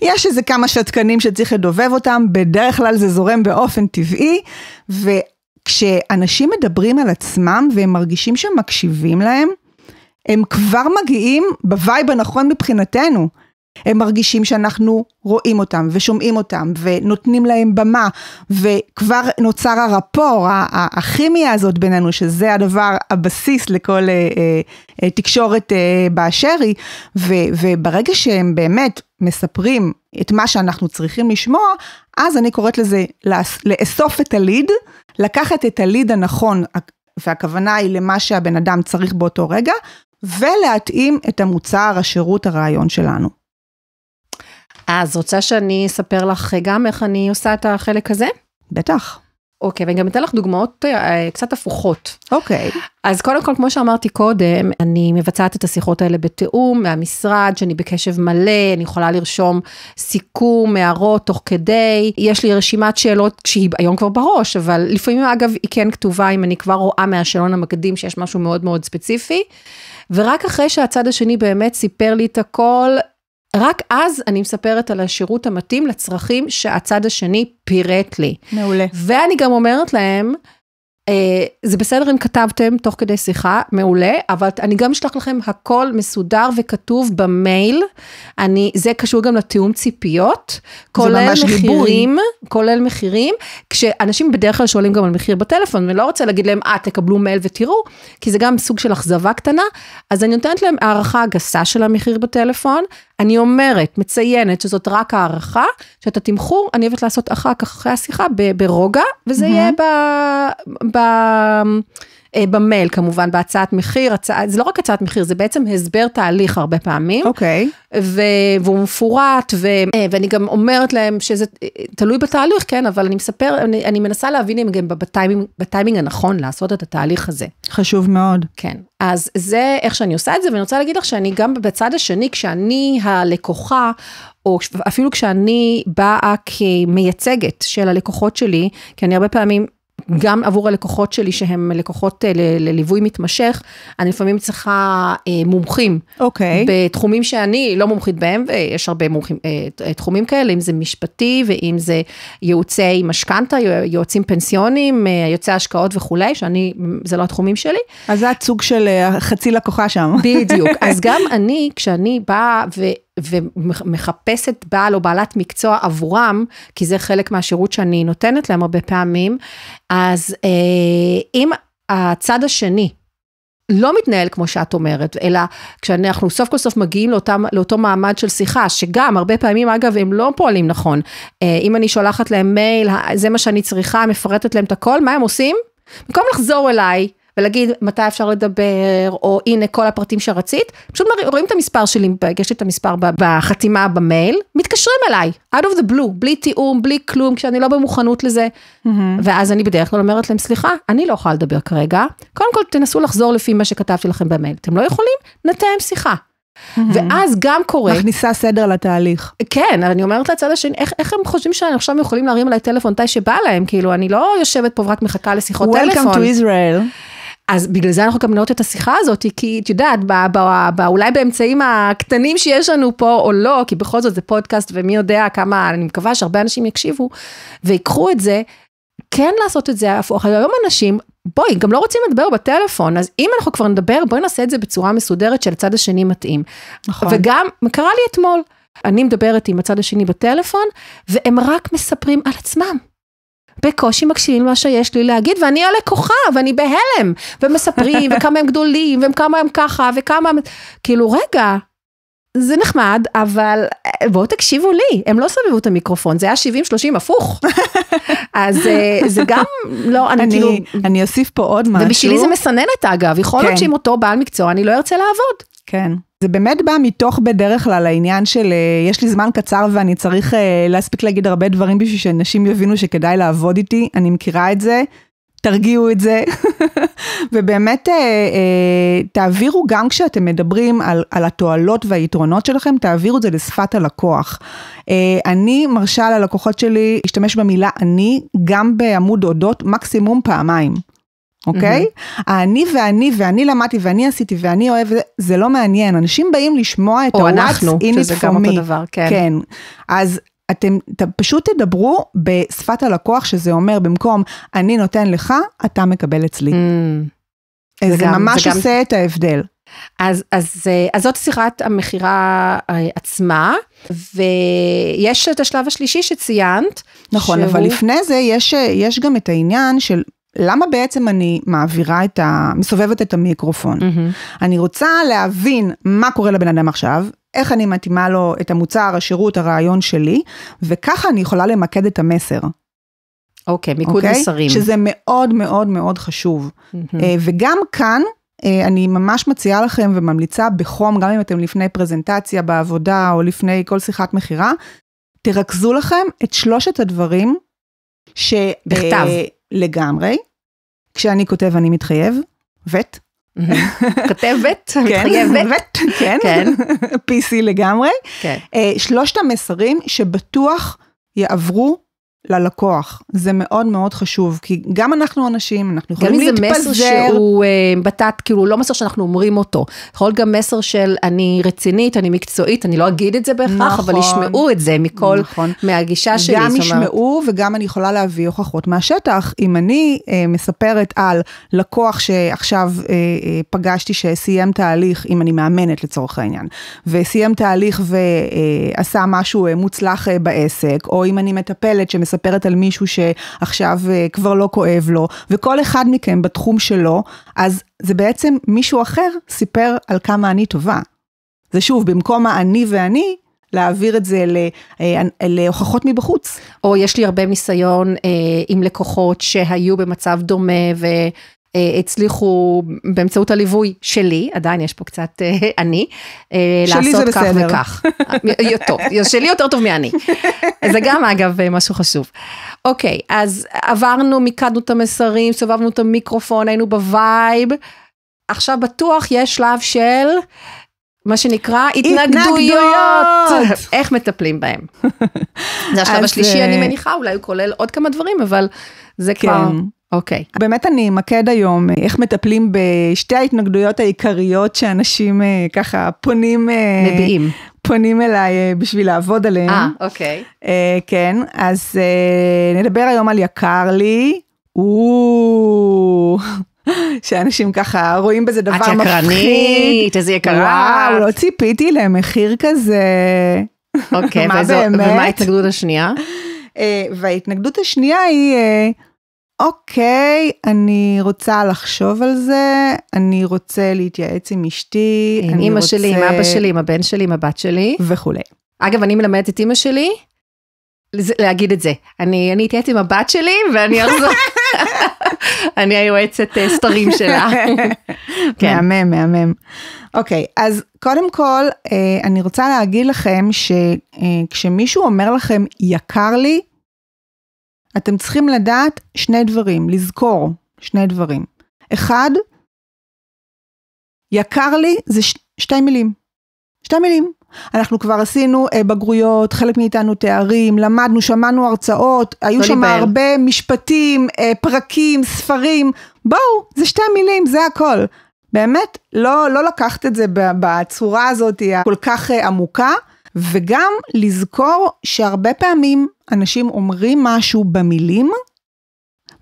יש איזה כמה שתקנים שצריך לדובב אותם, בדרך כלל זה זורם באופן טבעי, וכשאנשים מדברים על עצמם והם מרגישים מקשיבים להם, הם כבר מגיעים בווייב הנכון מבחינתנו. הם מרגישים שאנחנו רואים אותם ושומעים אותם ונותנים להם במה וכבר נוצר הרפור, הכימיה הזאת בינינו שזה הדבר הבסיס לכל אה, אה, אה תקשורת אה, באשר היא וברגע שהם באמת מספרים את מה שאנחנו צריכים לשמוע אז אני קוראת לזה לאסוף את הליד, לקחת את הליד הנכון והכוונה היא למה שהבן אדם צריך באותו רגע ולהתאים את המוצר, השירות, הרעיון שלנו. אז רוצה שאני אספר לך גם איך אני עושה את החלק הזה? בטח. אוקיי, ואני גם אתן לך דוגמאות אה, קצת הפוכות. אוקיי. אז קודם כל, כמו שאמרתי קודם, אני מבצעת את השיחות האלה בתיאום מהמשרד, שאני בקשב מלא, אני יכולה לרשום סיכום, הערות תוך כדי. יש לי רשימת שאלות שהיא היום כבר בראש, אבל לפעמים, אגב, היא כן כתובה, אם אני כבר רואה מהשאלון המקדים שיש משהו מאוד מאוד ספציפי. ורק אחרי שהצד השני באמת סיפר לי את הכל, רק אז אני מספרת על השירות המתאים לצרכים שהצד השני פירט לי. מעולה. ואני גם אומרת להם, Uh, זה בסדר אם כתבתם תוך כדי שיחה, מעולה, אבל אני גם אשלח לכם הכל מסודר וכתוב במייל. אני, זה קשור גם לתיאום ציפיות, כולל מחירים, כולל מחירים, כשאנשים בדרך כלל שואלים גם על מחיר בטלפון, ולא רוצה להגיד להם, אה, תקבלו מייל ותראו, כי זה גם סוג של אכזבה קטנה, אז אני נותנת להם הערכה גסה של המחיר בטלפון, אני אומרת, מציינת שזאת רק הערכה, שאת התמחור אני אוהבת לעשות אחר כך, אחרי השיחה, ברוגע, וזה mm-hmm. יהיה ב... ב... אה, במייל כמובן, בהצעת מחיר, הצע... זה לא רק הצעת מחיר, זה בעצם הסבר תהליך הרבה פעמים. אוקיי. Okay. ו... והוא מפורט, ו... אה, ואני גם אומרת להם שזה אה, תלוי בתהליך, כן, אבל אני מספר, אני, אני מנסה להבין אם גם בטיימינג, בטיימינג הנכון לעשות את התהליך הזה. חשוב מאוד. כן. אז זה איך שאני עושה את זה, ואני רוצה להגיד לך שאני גם בצד השני, כשאני הלקוחה, או אפילו כשאני באה כמייצגת של הלקוחות שלי, כי אני הרבה פעמים גם עבור הלקוחות שלי שהם לקוחות אה, לליווי מתמשך, אני לפעמים צריכה אה, מומחים. אוקיי. Okay. בתחומים שאני לא מומחית בהם, ויש הרבה מומחים, אה, תחומים כאלה, אם זה משפטי ואם זה ייעוצי משכנתה, יועצים פנסיונים, יועצי השקעות וכולי, שאני, זה לא התחומים שלי. אז זה הצוג של חצי לקוחה שם. בדיוק. אז גם אני, כשאני באה ו... ומחפשת בעל או בעלת מקצוע עבורם, כי זה חלק מהשירות שאני נותנת להם הרבה פעמים, אז אה, אם הצד השני לא מתנהל כמו שאת אומרת, אלא כשאנחנו סוף כל סוף מגיעים לאותם, לאותו מעמד של שיחה, שגם הרבה פעמים אגב הם לא פועלים נכון. אה, אם אני שולחת להם מייל, זה מה שאני צריכה, מפרטת להם את הכל, מה הם עושים? במקום לחזור אליי ולהגיד מתי אפשר לדבר, או הנה כל הפרטים שרצית, פשוט רואים את המספר שלי, יש לי את המספר בחתימה במייל, מתקשרים אליי, out of the blue, בלי תיאום, בלי כלום, כשאני לא במוכנות לזה. Mm-hmm. ואז אני בדרך כלל אומרת להם, סליחה, אני לא יכולה לדבר כרגע, קודם כל תנסו לחזור לפי מה שכתבתי לכם במייל. אתם לא יכולים? נתאם שיחה. Mm-hmm. ואז גם קורה... מכניסה סדר לתהליך. כן, אבל אני אומרת לצד השני, איך, איך הם חושבים שאני עכשיו יכולים להרים עליי טלפון מתי שבא להם? כאילו, אני לא יושבת פה ורק מחכה לשיחות Welcome טלפון. Welcome to Israel. אז בגלל זה אנחנו גם נראות את השיחה הזאת, כי את יודעת, בא, בא, בא, אולי באמצעים הקטנים שיש לנו פה או לא, כי בכל זאת זה פודקאסט ומי יודע כמה, אני מקווה שהרבה אנשים יקשיבו ויקחו את זה, כן לעשות את זה הפוך. היום אנשים, בואי, גם לא רוצים לדבר בטלפון, אז אם אנחנו כבר נדבר, בואי נעשה את זה בצורה מסודרת שלצד השני מתאים. נכון. וגם, קרה לי אתמול, אני מדברת עם הצד השני בטלפון, והם רק מספרים על עצמם. בקושי מקשיבים למה שיש לי להגיד, ואני הלקוחה, ואני בהלם, ומספרים, וכמה הם גדולים, וכמה הם ככה, וכמה הם... כאילו, רגע, זה נחמד, אבל אה, בואו תקשיבו לי, הם לא סבבו את המיקרופון, זה היה 70-30 הפוך. אז אה, זה גם, לא, אני, אני כאילו... אני אוסיף פה עוד משהו. ובשבילי זה מסננת אגב, יכול להיות כן. שעם אותו בעל מקצוע אני לא ארצה לעבוד. כן. זה באמת בא מתוך בדרך כלל העניין של אה, יש לי זמן קצר ואני צריך אה, להספיק להגיד הרבה דברים בשביל שאנשים יבינו שכדאי לעבוד איתי, אני מכירה את זה, תרגיעו את זה, ובאמת אה, תעבירו גם כשאתם מדברים על, על התועלות והיתרונות שלכם, תעבירו את זה לשפת הלקוח. אני מרשה ללקוחות שלי להשתמש במילה אני גם בעמוד אודות מקסימום פעמיים. אוקיי? Mm-hmm. האני ואני ואני למדתי ואני עשיתי ואני אוהב, זה לא מעניין. אנשים באים לשמוע את ה-what's in it for me. או אנחנו, שזה גם אותו דבר, כן. כן. אז אתם ת, פשוט תדברו בשפת הלקוח, שזה אומר במקום אני נותן לך, אתה מקבל אצלי. Mm. hmm זה, זה גם, ממש זה גם... עושה את ההבדל. אז, אז, אה, אז זאת שיחת המכירה אה, עצמה, ויש את השלב השלישי שציינת. נכון, שהוא... אבל לפני זה יש, אה, יש גם את העניין של למה בעצם אני מעבירה את ה... מסובבת את המיקרופון? Mm-hmm. אני רוצה להבין מה קורה לבן אדם עכשיו, איך אני מתאימה לו את המוצר, השירות, הרעיון שלי, וככה אני יכולה למקד את המסר. אוקיי, okay, מיקוד okay? אוקיי? מסרים. שזה מאוד מאוד מאוד חשוב. Mm-hmm. אה, וגם כאן, אה, אני ממש מציעה לכם וממליצה בחום, גם אם אתם לפני פרזנטציה בעבודה או לפני כל שיחת מכירה, תרכזו לכם את שלושת הדברים ש... בכתב. אה, לגמרי. כשאני כותב אני מתחייב, וט. Mm-hmm. כותבת, כן. מתחייבת. כן, כן. PC לגמרי. כן. אה, שלושת המסרים שבטוח יעברו ללקוח. זה מאוד מאוד חשוב, כי גם אנחנו אנשים, אנחנו יכולים להתפזר. גם אם זה מסר שהוא uh, בתת, כאילו לא מסר שאנחנו אומרים אותו. יכול להיות גם מסר של אני רצינית, אני מקצועית, אני לא אגיד את זה בהכרח, נכון, אבל ישמעו את זה מכל, נכון. מהגישה שלי. גם ישמעו וגם אני יכולה להביא הוכחות מהשטח. אם אני uh, מספרת על לקוח שעכשיו uh, uh, פגשתי שסיים תהליך, אם אני מאמנת לצורך העניין, וסיים תהליך ועשה משהו uh, מוצלח uh, בעסק, או אם אני מטפלת שמספרת מספרת על מישהו שעכשיו אה, כבר לא כואב לו, וכל אחד מכם בתחום שלו, אז זה בעצם מישהו אחר סיפר על כמה אני טובה. זה שוב, במקום האני ואני, להעביר את זה אה, להוכחות מבחוץ. או יש לי הרבה ניסיון אה, עם לקוחות שהיו במצב דומה ו... אה, הצליחו באמצעות הליווי שלי, עדיין יש פה קצת אה, אני, אה, לעשות כך בסדר. וכך. בסדר. שלי יותר טוב מאני. זה גם אגב משהו חשוב. אוקיי, אז עברנו, מיקדנו את המסרים, סובבנו את המיקרופון, היינו בווייב. עכשיו בטוח יש שלב של... מה שנקרא התנגדויות, איך מטפלים בהם. זה השלב השלישי, אני מניחה, אולי הוא כולל עוד כמה דברים, אבל זה כן. כבר אוקיי. Okay. באמת אני אמקד היום אה, איך מטפלים בשתי ההתנגדויות העיקריות שאנשים אה, ככה פונים... אה, מביעים. פונים אליי אה, בשביל לעבוד עליהם. אה, אוקיי. Okay. אה, כן, אז אה, נדבר היום על יקר לי. או, שאנשים ככה רואים בזה דבר מפחיד. את יקרנית, איזה יקרה. וואו, לא ציפיתי למחיר כזה. אוקיי, ומה ההתנגדות השנייה? וההתנגדות השנייה היא... אוקיי, אני רוצה לחשוב על זה, אני רוצה להתייעץ עם אשתי, עם אימא רוצה... שלי, עם אבא שלי, עם הבן שלי, עם הבת שלי. וכולי. אגב, אני מלמדת את אימא שלי להגיד את זה. אני, אני אתייעץ עם הבת שלי ואני אחזור. אני היועצת אה, סטרים שלה. כן. מהמם, מהמם. אוקיי, אז קודם כל, אה, אני רוצה להגיד לכם שכשמישהו אה, אומר לכם, יקר לי, אתם צריכים לדעת שני דברים, לזכור שני דברים. אחד, יקר לי זה ש- שתי מילים. שתי מילים. אנחנו כבר עשינו אה, בגרויות, חלק מאיתנו תארים, למדנו, שמענו הרצאות, היו לא שם הרבה משפטים, אה, פרקים, ספרים. בואו, זה שתי מילים, זה הכל. באמת, לא, לא לקחת את זה בצורה הזאת הכל כך אה, עמוקה, וגם לזכור שהרבה פעמים אנשים אומרים משהו במילים,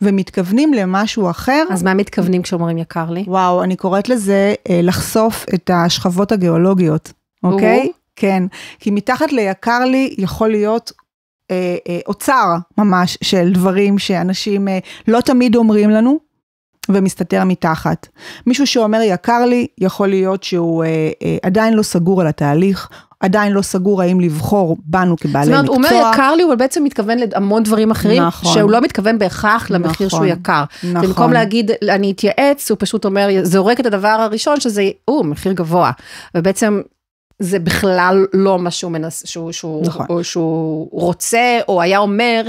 ומתכוונים למשהו אחר. אז מה מתכוונים כשאומרים יקר לי? וואו, אני קוראת לזה אה, לחשוף את השכבות הגיאולוגיות, אוקיי? הוא? כן, כי מתחת ליקר לי יכול להיות אה, אה, אוצר ממש של דברים שאנשים אה, לא תמיד אומרים לנו. ומסתתר מתחת. מישהו שאומר יקר לי, יכול להיות שהוא אה, אה, עדיין לא סגור על התהליך, עדיין לא סגור האם לבחור בנו כבעלי מקצוע. זאת אומרת, מקצוע. הוא אומר יקר לי, הוא בעצם מתכוון להמון דברים אחרים, נכון. שהוא לא מתכוון בהכרח נכון. למחיר נכון, שהוא יקר. נכון. במקום להגיד, אני אתייעץ, הוא פשוט אומר, זורק את הדבר הראשון, שזה, או, מחיר גבוה. ובעצם... זה בכלל לא מה שהוא מנס, שהוא, שהוא, נכון. או שהוא רוצה, או היה אומר,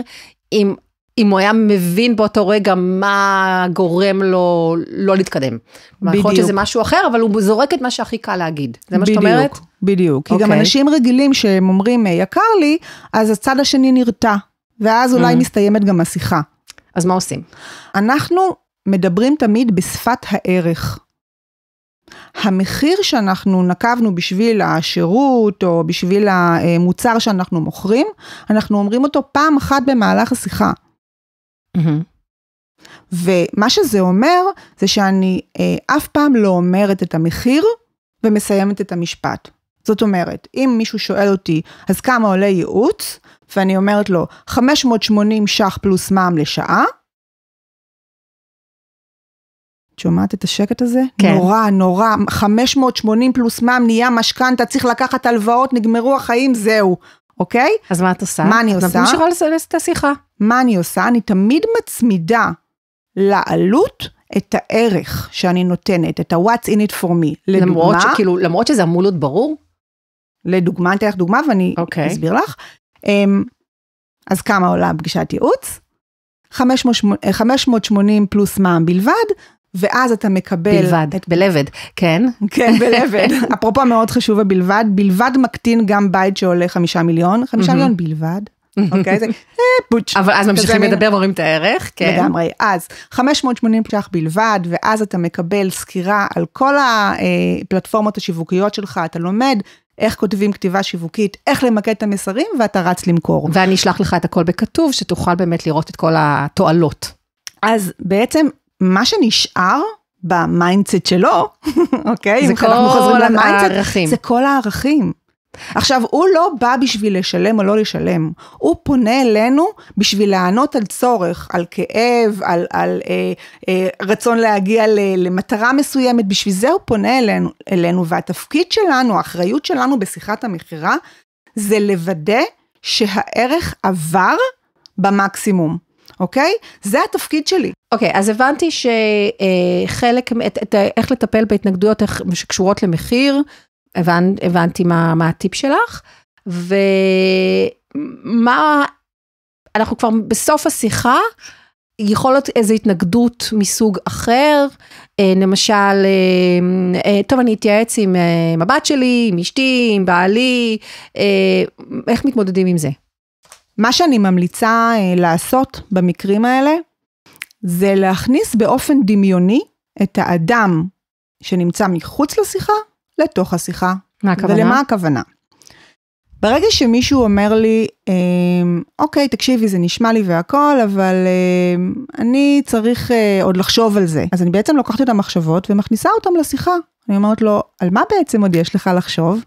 אם אם הוא היה מבין באותו רגע מה גורם לו לא להתקדם. בדיוק. יכול להיות שזה משהו אחר, אבל הוא זורק את מה שהכי קל להגיד. זה מה שאת אומרת? בדיוק, כי okay. גם אוקיי. אנשים רגילים שהם אומרים אה, יקר לי, אז הצד השני נרתע, ואז אולי mm. מסתיימת גם השיחה. אז מה עושים? אנחנו מדברים תמיד בשפת הערך. המחיר שאנחנו נקבנו בשביל השירות או בשביל המוצר שאנחנו מוכרים, אנחנו אומרים אותו פעם אחת במהלך השיחה. Mm-hmm. ומה שזה אומר, זה שאני אה, אף פעם לא אומרת את המחיר ומסיימת את המשפט. זאת אומרת, אם מישהו שואל אותי, אז כמה עולה ייעוץ? ואני אומרת לו, 580 ש"ח פלוס מע"מ לשעה. את שומעת את השקט הזה? כן. נורא, נורא, 580 פלוס מע"מ נהיה משכנתה, צריך לקחת הלוואות, נגמרו החיים, זהו. אוקיי? אז מה את עושה? מה אני עושה? אנחנו ממשיכה לסלס את השיחה. מה אני עושה? אני תמיד מצמידה לעלות את הערך שאני נותנת, את ה-what's in it for me. לדוגמה... למרות שכאילו, למרות שזה אמור להיות ברור? לדוגמה, אני אתן לך דוגמה ואני okay. אוקיי. אסביר לך. אמ, אז כמה עולה פגישת ייעוץ? 580 פלוס מע"מ בלבד, ואז אתה מקבל... בלבד, את... בלבד, כן. כן, בלבד. אפרופו מאוד חשוב הבלבד, בלבד מקטין גם בית שעולה חמישה מיליון, חמישה mm-hmm. מיליון בלבד. אוקיי? זה פוטש. אבל אז ממשיכים לדבר ואומרים את הערך, כן. לגמרי. אז 580 ש"ח בלבד, ואז אתה מקבל סקירה על כל הפלטפורמות אה, השיווקיות שלך, אתה לומד איך כותבים כתיבה שיווקית, איך למקד את המסרים, ואתה רץ למכור. ואני אשלח לך את הכל בכתוב, שתוכל באמת לראות את כל התועלות. אז בעצם מה שנשאר במיינדסט שלו, אוקיי? זה כל הערכים. זה כל הערכים. עכשיו, הוא לא בא בשביל לשלם או לא לשלם, הוא פונה אלינו בשביל לענות על צורך, על כאב, על, על אה, אה, רצון להגיע ל, למטרה מסוימת, בשביל זה הוא פונה אלינו, אלינו, והתפקיד שלנו, האחריות שלנו בשיחת המכירה, זה לוודא שהערך עבר במקסימום, אוקיי? זה התפקיד שלי. אוקיי, okay, אז הבנתי שחלק, את, את, את, איך לטפל בהתנגדויות שקשורות למחיר, הבנ, הבנתי מה הטיפ שלך, ומה, אנחנו כבר בסוף השיחה, יכול להיות איזו התנגדות מסוג אחר, אה, למשל, אה, אה, טוב, אני אתייעץ עם הבת שלי, עם אשתי, עם בעלי, איך מתמודדים עם זה? מה שאני ממליצה לעשות במקרים האלה, זה להכניס באופן דמיוני את האדם שנמצא מחוץ לשיחה לתוך השיחה. מה הכוונה? ולמה הכוונה? ברגע שמישהו אומר לי, אמ, אוקיי, תקשיבי, זה נשמע לי והכל, אבל אמ, אני צריך אה, עוד לחשוב על זה. אז אני בעצם לוקחת את המחשבות ומכניסה אותם לשיחה. אני אומרת לו, על מה בעצם עוד יש לך לחשוב?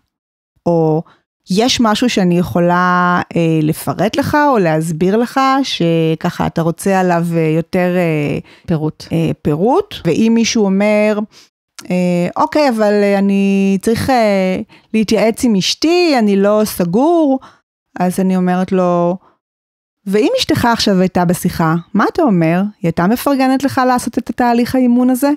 או יש משהו שאני יכולה אה, לפרט לך או להסביר לך, שככה אתה רוצה עליו אה, יותר אה, פירוט. אה, פירוט, ואם מישהו אומר, אה, אוקיי, אבל אה, אני צריך אה, להתייעץ עם אשתי, אני לא סגור, אז אני אומרת לו, ואם אשתך עכשיו הייתה בשיחה, מה אתה אומר? היא הייתה מפרגנת לך לעשות את התהליך האימון הזה?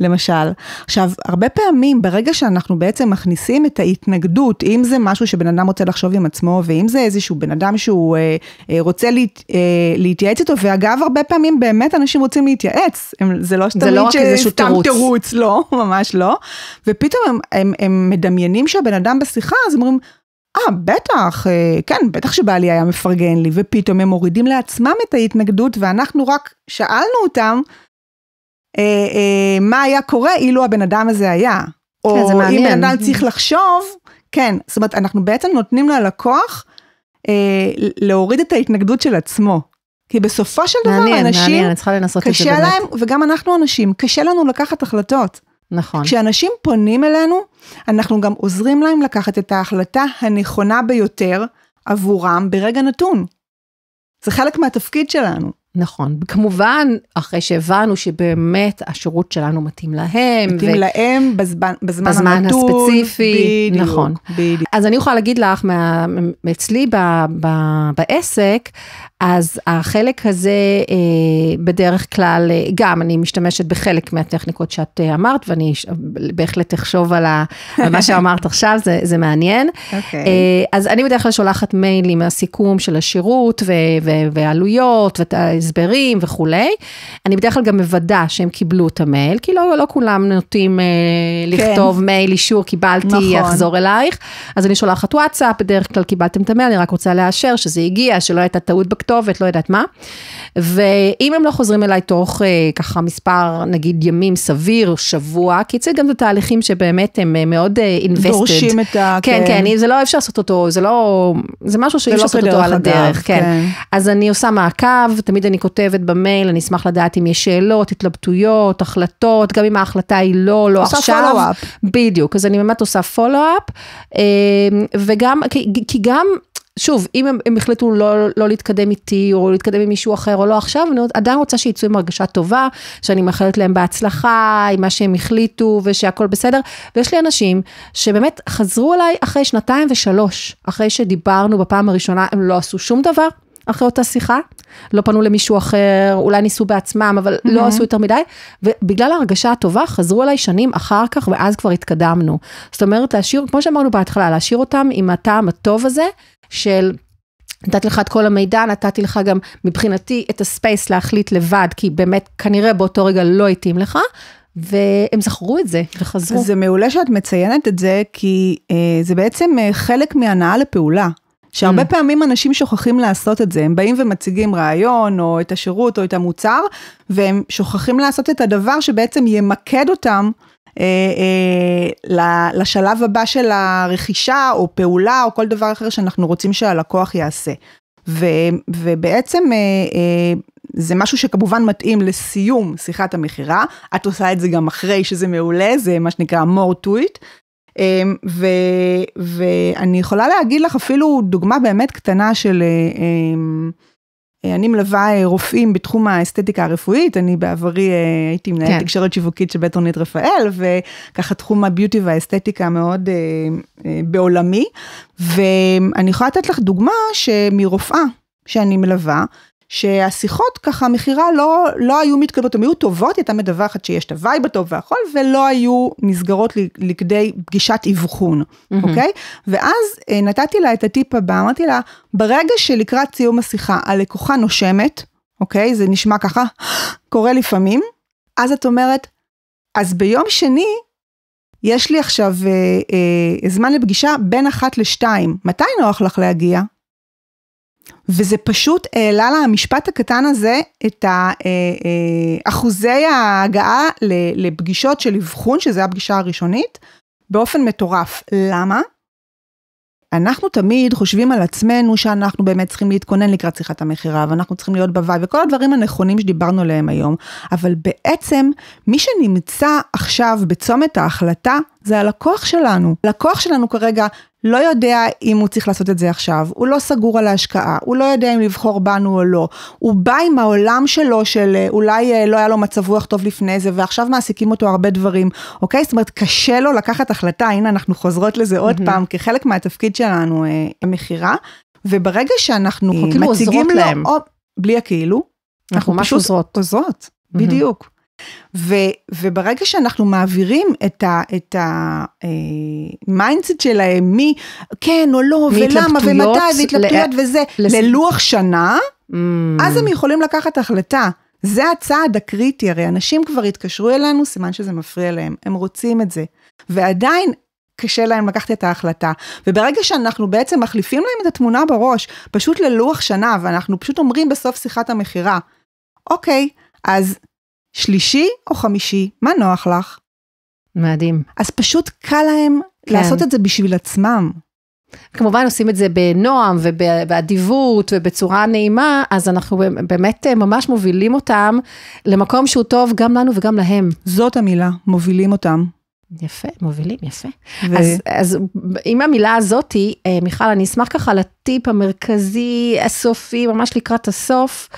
למשל. עכשיו, הרבה פעמים ברגע שאנחנו בעצם מכניסים את ההתנגדות, אם זה משהו שבן אדם רוצה לחשוב עם עצמו, ואם זה איזשהו בן אדם שהוא אה, אה, רוצה להת, אה, להתייעץ איתו, ואגב, הרבה פעמים באמת אנשים רוצים להתייעץ, הם, זה לא שתמיד לא שסתם תירוץ, לא, ממש לא. ופתאום הם, הם, הם מדמיינים שהבן אדם בשיחה, אז אומרים, אה, בטח, אה, כן, בטח שבעלי היה מפרגן לי, ופתאום הם מורידים לעצמם את ההתנגדות, ואנחנו רק שאלנו אותם, אה, אה, מה היה קורה אילו הבן אדם הזה היה. כן, או כן, אם בן אדם צריך לחשוב, כן, זאת אומרת, אנחנו בעצם נותנים ללקוח אה, להוריד את ההתנגדות של עצמו. כי בסופו של דבר מעניין, אנשים, מעניין, אני צריכה לנסות את זה באמת. להם, וגם אנחנו אנשים, קשה לנו לקחת החלטות. נכון. כשאנשים פונים אלינו, אנחנו גם עוזרים להם לקחת את ההחלטה הנכונה ביותר עבורם ברגע נתון. זה חלק מהתפקיד שלנו. נכון, כמובן, אחרי שהבנו שבאמת השירות שלנו מתאים להם. מתאים ו... להם בזמן, בזמן, בזמן המתון. הספציפי, בדיוק, נכון. בדיוק. אז אני יכולה להגיד לך, מה, אצלי ב, ב, בעסק, אז החלק הזה אה, בדרך כלל, אה, גם אני משתמשת בחלק מהטכניקות שאת אה, אמרת, ואני בהחלט אחשוב על, ה, על מה שאמרת עכשיו, זה, זה מעניין. Okay. אוקיי. אז אני בדרך כלל שולחת מיילים מהסיכום של השירות, ו, ו, ועלויות, והסברים וכולי. אני בדרך כלל גם מוודא שהם קיבלו את המייל, כי לא, לא כולם נוטים כן. לכתוב מייל אישור, קיבלתי, נכון. אחזור אלייך. אז אני שולחת וואטסאפ, בדרך כלל קיבלתם את המייל, אני רק רוצה לאשר שזה הגיע, שלא הייתה טעות. כתובת, לא יודעת מה. ואם הם לא חוזרים אליי תוך אה, ככה מספר, נגיד ימים סביר, שבוע, כי צריך גם את התהליכים שבאמת הם אה, מאוד אה, invested. דורשים את ה... כן, כן, כן, זה לא אפשר לעשות אותו, זה לא... זה משהו שאי לא אפשר לעשות אותו על הדרך, כן. כן. אז אני עושה מעקב, תמיד אני כותבת במייל, אני אשמח לדעת אם יש שאלות, התלבטויות, החלטות, גם אם ההחלטה היא לא, לא עושה עכשיו. עושה פולו-אפ. בדיוק, אז אני באמת עושה פולו-אפ, וגם, כי, כי גם שוב, אם הם, הם החליטו לא, לא להתקדם איתי, או להתקדם עם מישהו אחר, או לא עכשיו, אני עדיין רוצה שיצאו עם הרגשה טובה, שאני מאחלת להם בהצלחה, עם מה שהם החליטו, ושהכול בסדר. ויש לי אנשים שבאמת חזרו אליי אחרי שנתיים ושלוש, אחרי שדיברנו בפעם הראשונה, הם לא עשו שום דבר אחרי אותה שיחה, לא פנו למישהו אחר, אולי ניסו בעצמם, אבל לא mm-hmm. לא עשו יותר מדי, ובגלל ההרגשה הטובה חזרו אליי שנים אחר כך, ואז כבר התקדמנו. זאת אומרת, להשאיר, כמו שאמרנו בהתחלה, להשאיר אותם עם הטעם הטוב הזה, של נתתי לך את כל המידע, נתתי לך גם מבחינתי את הספייס להחליט לבד, כי באמת כנראה באותו רגע לא התאים לך, והם זכרו את זה וחזרו. זה מעולה שאת מציינת את זה, כי אה, זה בעצם אה, חלק מהנאה לפעולה. שהרבה mm. פעמים אנשים שוכחים לעשות את זה, הם באים ומציגים רעיון או את השירות או את המוצר, והם שוכחים לעשות את הדבר שבעצם ימקד אותם אה, אה, לשלב הבא של הרכישה או פעולה או כל דבר אחר שאנחנו רוצים שהלקוח יעשה. ו, ובעצם אה, אה, זה משהו שכמובן מתאים לסיום שיחת המכירה, את עושה את זה גם אחרי שזה מעולה, זה מה שנקרא more to it. אה, ו, ואני יכולה להגיד לך אפילו דוגמה באמת קטנה של... אה, אה אה, אני מלווה אה, רופאים בתחום האסתטיקה הרפואית, אני בעברי אה, הייתי מנהלת כן. תקשורת שיווקית של בית רונית רפאל, וככה תחום הביוטי והאסתטיקה מאוד אה, אה, בעולמי, ואני יכולה לתת לך דוגמה שמרופאה שאני מלווה, שהשיחות ככה מכירה לא, לא היו מתקדמות, הן היו טובות, היא הייתה מדווחת שיש את הווייב הטוב והכל, ולא היו נסגרות לכדי פגישת אבחון, mm-hmm. אוקיי? ואז אה, נתתי לה את הטיפ הבא, אמרתי לה, ברגע שלקראת סיום השיחה הלקוחה נושמת, אוקיי? זה נשמע ככה, קורה לפעמים, אז את אומרת, אז ביום שני, יש לי עכשיו אה, אה, זמן לפגישה בין אחת לשתיים, מתי נוח לך להגיע? וזה פשוט העלה לה המשפט הקטן הזה את אה, אה, אחוזי ההגעה לפגישות של אבחון, שזו הפגישה הראשונית, באופן מטורף. למה? אנחנו תמיד חושבים על עצמנו שאנחנו באמת צריכים להתכונן לקראת שיחת המכירה, ואנחנו צריכים להיות בוואי, וכל הדברים הנכונים שדיברנו עליהם היום, אבל בעצם מי שנמצא עכשיו בצומת ההחלטה זה הלקוח שלנו. הלקוח שלנו כרגע לא יודע אם הוא צריך לעשות את זה עכשיו, הוא לא סגור על ההשקעה, הוא לא יודע אם לבחור בנו או לא. הוא בא עם העולם שלו של אה, אולי אה, לא היה לו מצב רוח טוב לפני זה, ועכשיו מעסיקים אותו הרבה דברים, אוקיי? זאת אומרת, קשה לו לקחת החלטה, הנה אנחנו חוזרות לזה עוד mm-hmm. פעם, כחלק מהתפקיד שלנו, אה, המכירה, וברגע שאנחנו מציגים כאילו לו... להם. או, בלי הכאילו, אנחנו, אנחנו פשוט עוזרות. עוזרות, mm-hmm. בדיוק. ו, וברגע שאנחנו מעבירים את המיינדסט אה, שלהם מי כן או לא ולמה ומתי והתלבטויות וזה ללוח שנה, mm. אז הם יכולים לקחת החלטה. זה הצעד הקריטי, הרי אנשים כבר התקשרו אלינו, סימן שזה מפריע להם, הם רוצים את זה. ועדיין קשה להם לקחת את ההחלטה. וברגע שאנחנו בעצם מחליפים להם את התמונה בראש, פשוט ללוח שנה, ואנחנו פשוט אומרים בסוף שיחת המכירה, אוקיי, אז שלישי או חמישי, מה נוח לך? מדהים. אז פשוט קל להם כן. לעשות את זה בשביל עצמם. כמובן עושים את זה בנועם ובאדיבות ובצורה נעימה, אז אנחנו באמת אה, ממש מובילים אותם למקום שהוא טוב גם לנו וגם להם. זאת המילה, מובילים אותם. יפה, מובילים, יפה. ו... אז, אז עם המילה הזאתי, אה, מיכל, אני אשמח ככה לטיפ המרכזי, הסופי, ממש לקראת הסוף,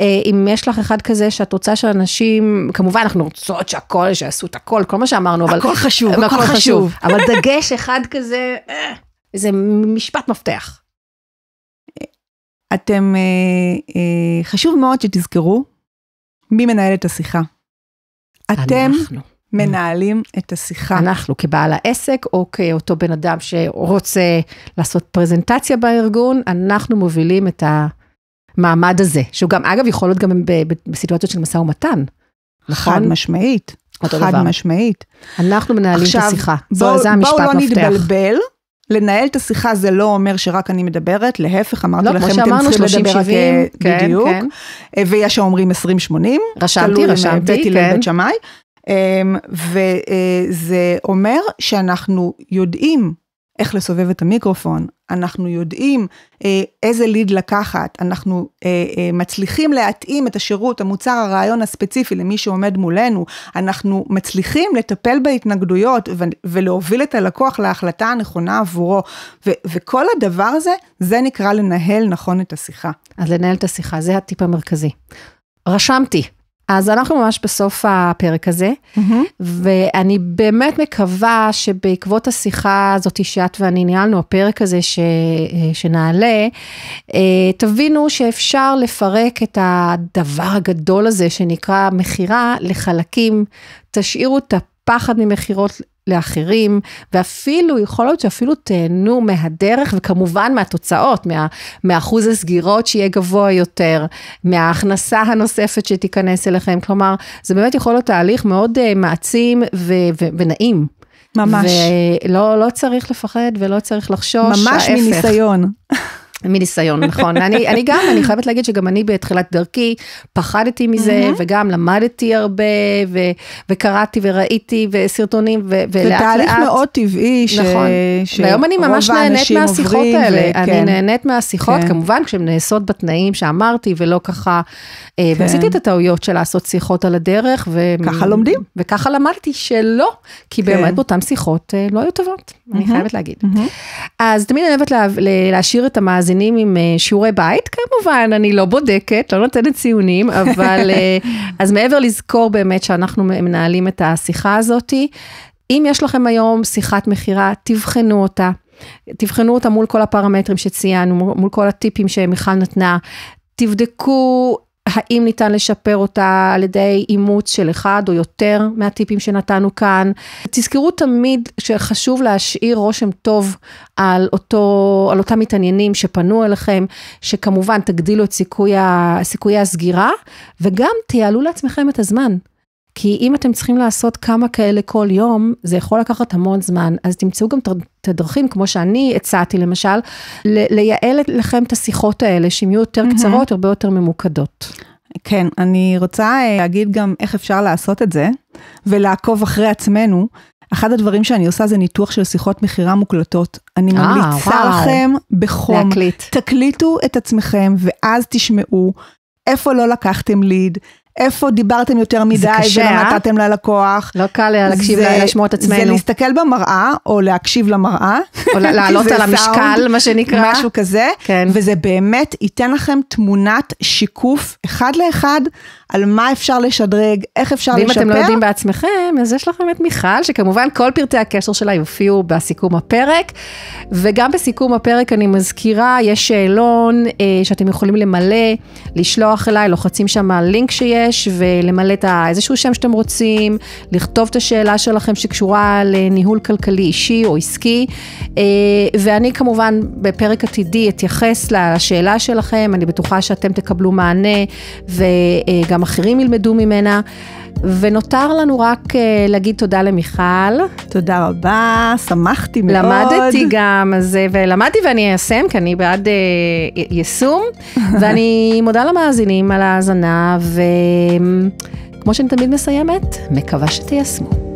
אה, אם יש לך אחד כזה שאת רוצה שאנשים, כמובן אנחנו רוצות שהכל, שיעשו את הכל, כל מה שאמרנו, הכל אבל... הכל חשוב, הכל, הכל חשוב. חשוב. אבל דגש אחד כזה, אה, זה משפט מפתח. אתם, חשוב מאוד שתזכרו מי מנהל את השיחה. אתם... אנחנו. מנהלים את השיחה. אנחנו כבעל העסק, או כאותו בן אדם שרוצה לעשות פרזנטציה בארגון, אנחנו מובילים את המעמד הזה, שהוא גם, אגב, יכול להיות גם בסיטואציות של משא ומתן. נכון? חד משמעית. אותו חד דבר. משמעית. אנחנו מנהלים עכשיו, את השיחה. בוא, זה המשפט בואו לא מפתח. נתבלבל. לנהל את השיחה זה לא אומר שרק אני מדברת, להפך, אמרתי לא, לכם, אתם צריכים לדבר רק אה, כן, בדיוק, כן. אה, ויש האומרים 20-80. רשמתי, אה, רשמתי, כן. בית הלל בית שמאי, אמ, וזה אומר שאנחנו יודעים איך לסובב את המיקרופון, אנחנו יודעים אה, איזה ליד לקחת, אנחנו אה, אה, מצליחים להתאים את השירות, המוצר, הרעיון הספציפי למי שעומד מולנו, אנחנו מצליחים לטפל בהתנגדויות ולהוביל את הלקוח להחלטה הנכונה עבורו, וכל הדבר הזה, זה נקרא לנהל נכון את השיחה. אז לנהל את השיחה, זה הטיפ המרכזי. רשמתי, אז אנחנו ממש בסוף הפרק הזה, mm-hmm. ואני באמת מקווה שבעקבות השיחה הזאת שאת ואני ניהלנו, הפרק הזה ש, שנעלה, אה, תבינו שאפשר לפרק את הדבר הגדול הזה שנקרא מכירה לחלקים, תשאירו את הפרק. פחד ממכירות לאחרים, ואפילו, יכול להיות שאפילו תהנו מהדרך, וכמובן מהתוצאות, מה, מאחוז הסגירות שיהיה גבוה יותר, מההכנסה הנוספת שתיכנס אליכם. כלומר, זה באמת יכול להיות תהליך מאוד uh, מעצים ו, ו, ונעים. ממש. ולא לא צריך לפחד ולא צריך לחשוש, ממש ההפך. ממש מניסיון. מניסיון, נכון. אני, אני גם, אני חייבת להגיד שגם אני בתחילת דרכי פחדתי מזה, mm-hmm. וגם למדתי הרבה, ו, וקראתי וראיתי וסרטונים, ו, ולאט לאט. זה תהליך מאוד טבעי, ש... נכון. ש... והיום אני ממש נהנית מהשיחות עוברים, האלה. ו... אני כן. נהנית מהשיחות, כן. כמובן כשהן נעשות בתנאים שאמרתי, ולא ככה, אה, כן. ועשיתי את הטעויות של לעשות שיחות על הדרך. ו... ככה לומדים. וככה למדתי שלא, כי כן. באמת באותן שיחות אה, לא היו טובות, mm-hmm. אני חייבת להגיד. Mm-hmm. אז תמיד אני אוהבת לה... להשאיר את המאזינים. מאזינים עם אה, שיעורי בית, כמובן, אני לא בודקת, לא נותנת ציונים, אבל אה, אז מעבר לזכור באמת שאנחנו מנהלים את השיחה הזאת, אם יש לכם היום שיחת מכירה, תבחנו אותה. תבחנו אותה מול כל הפרמטרים שציינו, מול כל הטיפים שמיכל נתנה. תבדקו האם ניתן לשפר אותה על ידי אימוץ של אחד או יותר מהטיפים שנתנו כאן. תזכרו תמיד שחשוב להשאיר רושם טוב על, אותו, על אותם מתעניינים שפנו אליכם, שכמובן תגדילו את סיכוי, סיכויי הסגירה, וגם תיעלו לעצמכם את הזמן. כי אם אתם צריכים לעשות כמה כאלה כל יום, זה יכול לקחת המון זמן. אז תמצאו גם את הדרכים, כמו שאני הצעתי למשל, לייעל לכם את השיחות האלה, שהן יהיו יותר mm-hmm. קצרות, הרבה יותר ממוקדות. כן, אני רוצה אה, להגיד גם איך אפשר לעשות את זה, ולעקוב אחרי עצמנו. אחד הדברים שאני עושה זה ניתוח של שיחות מכירה מוקלטות. אני אה, ממליצה וואו. לכם בחום. להקליט. תקליטו את עצמכם, ואז תשמעו איפה לא לקחתם ליד, איפה דיברתם יותר מדי ולא אה? נתתם ללקוח. לא קל להקשיב, זה, לשמוע את עצמנו. זה להסתכל במראה, או להקשיב למראה. או לעלות על המשקל, מה שנקרא. משהו כזה. כן. וזה באמת ייתן לכם תמונת שיקוף אחד לאחד על מה אפשר לשדרג, איך אפשר ואם לשפר. ואם אתם לא יודעים בעצמכם, אז יש לכם את מיכל, שכמובן כל פרטי הקשר שלה יופיעו בסיכום הפרק. וגם בסיכום הפרק, אני מזכירה, יש שאלון אה, שאתם יכולים למלא, לשלוח אליי, לוחצים שם על לינק שיש, ולמלא את איזשהו שם שאתם רוצים, לכתוב את השאלה שלכם שקשורה לניהול כלכלי אישי או עסקי. אה, ואני כמובן, בפרק עתידי אתייחס לשאלה שלכם, אני בטוחה שאתם תקבלו מענה, וגם... אה, גם אחרים ילמדו ממנה. ונותר לנו רק אה, להגיד תודה למיכל. תודה רבה, שמחתי מאוד. למדתי גם, אז, אה, ולמדתי ואני איישם, כי אני בעד אה, יישום. ואני מודה למאזינים על ההאזנה, וכמו שאני תמיד מסיימת, מקווה שתיישמו.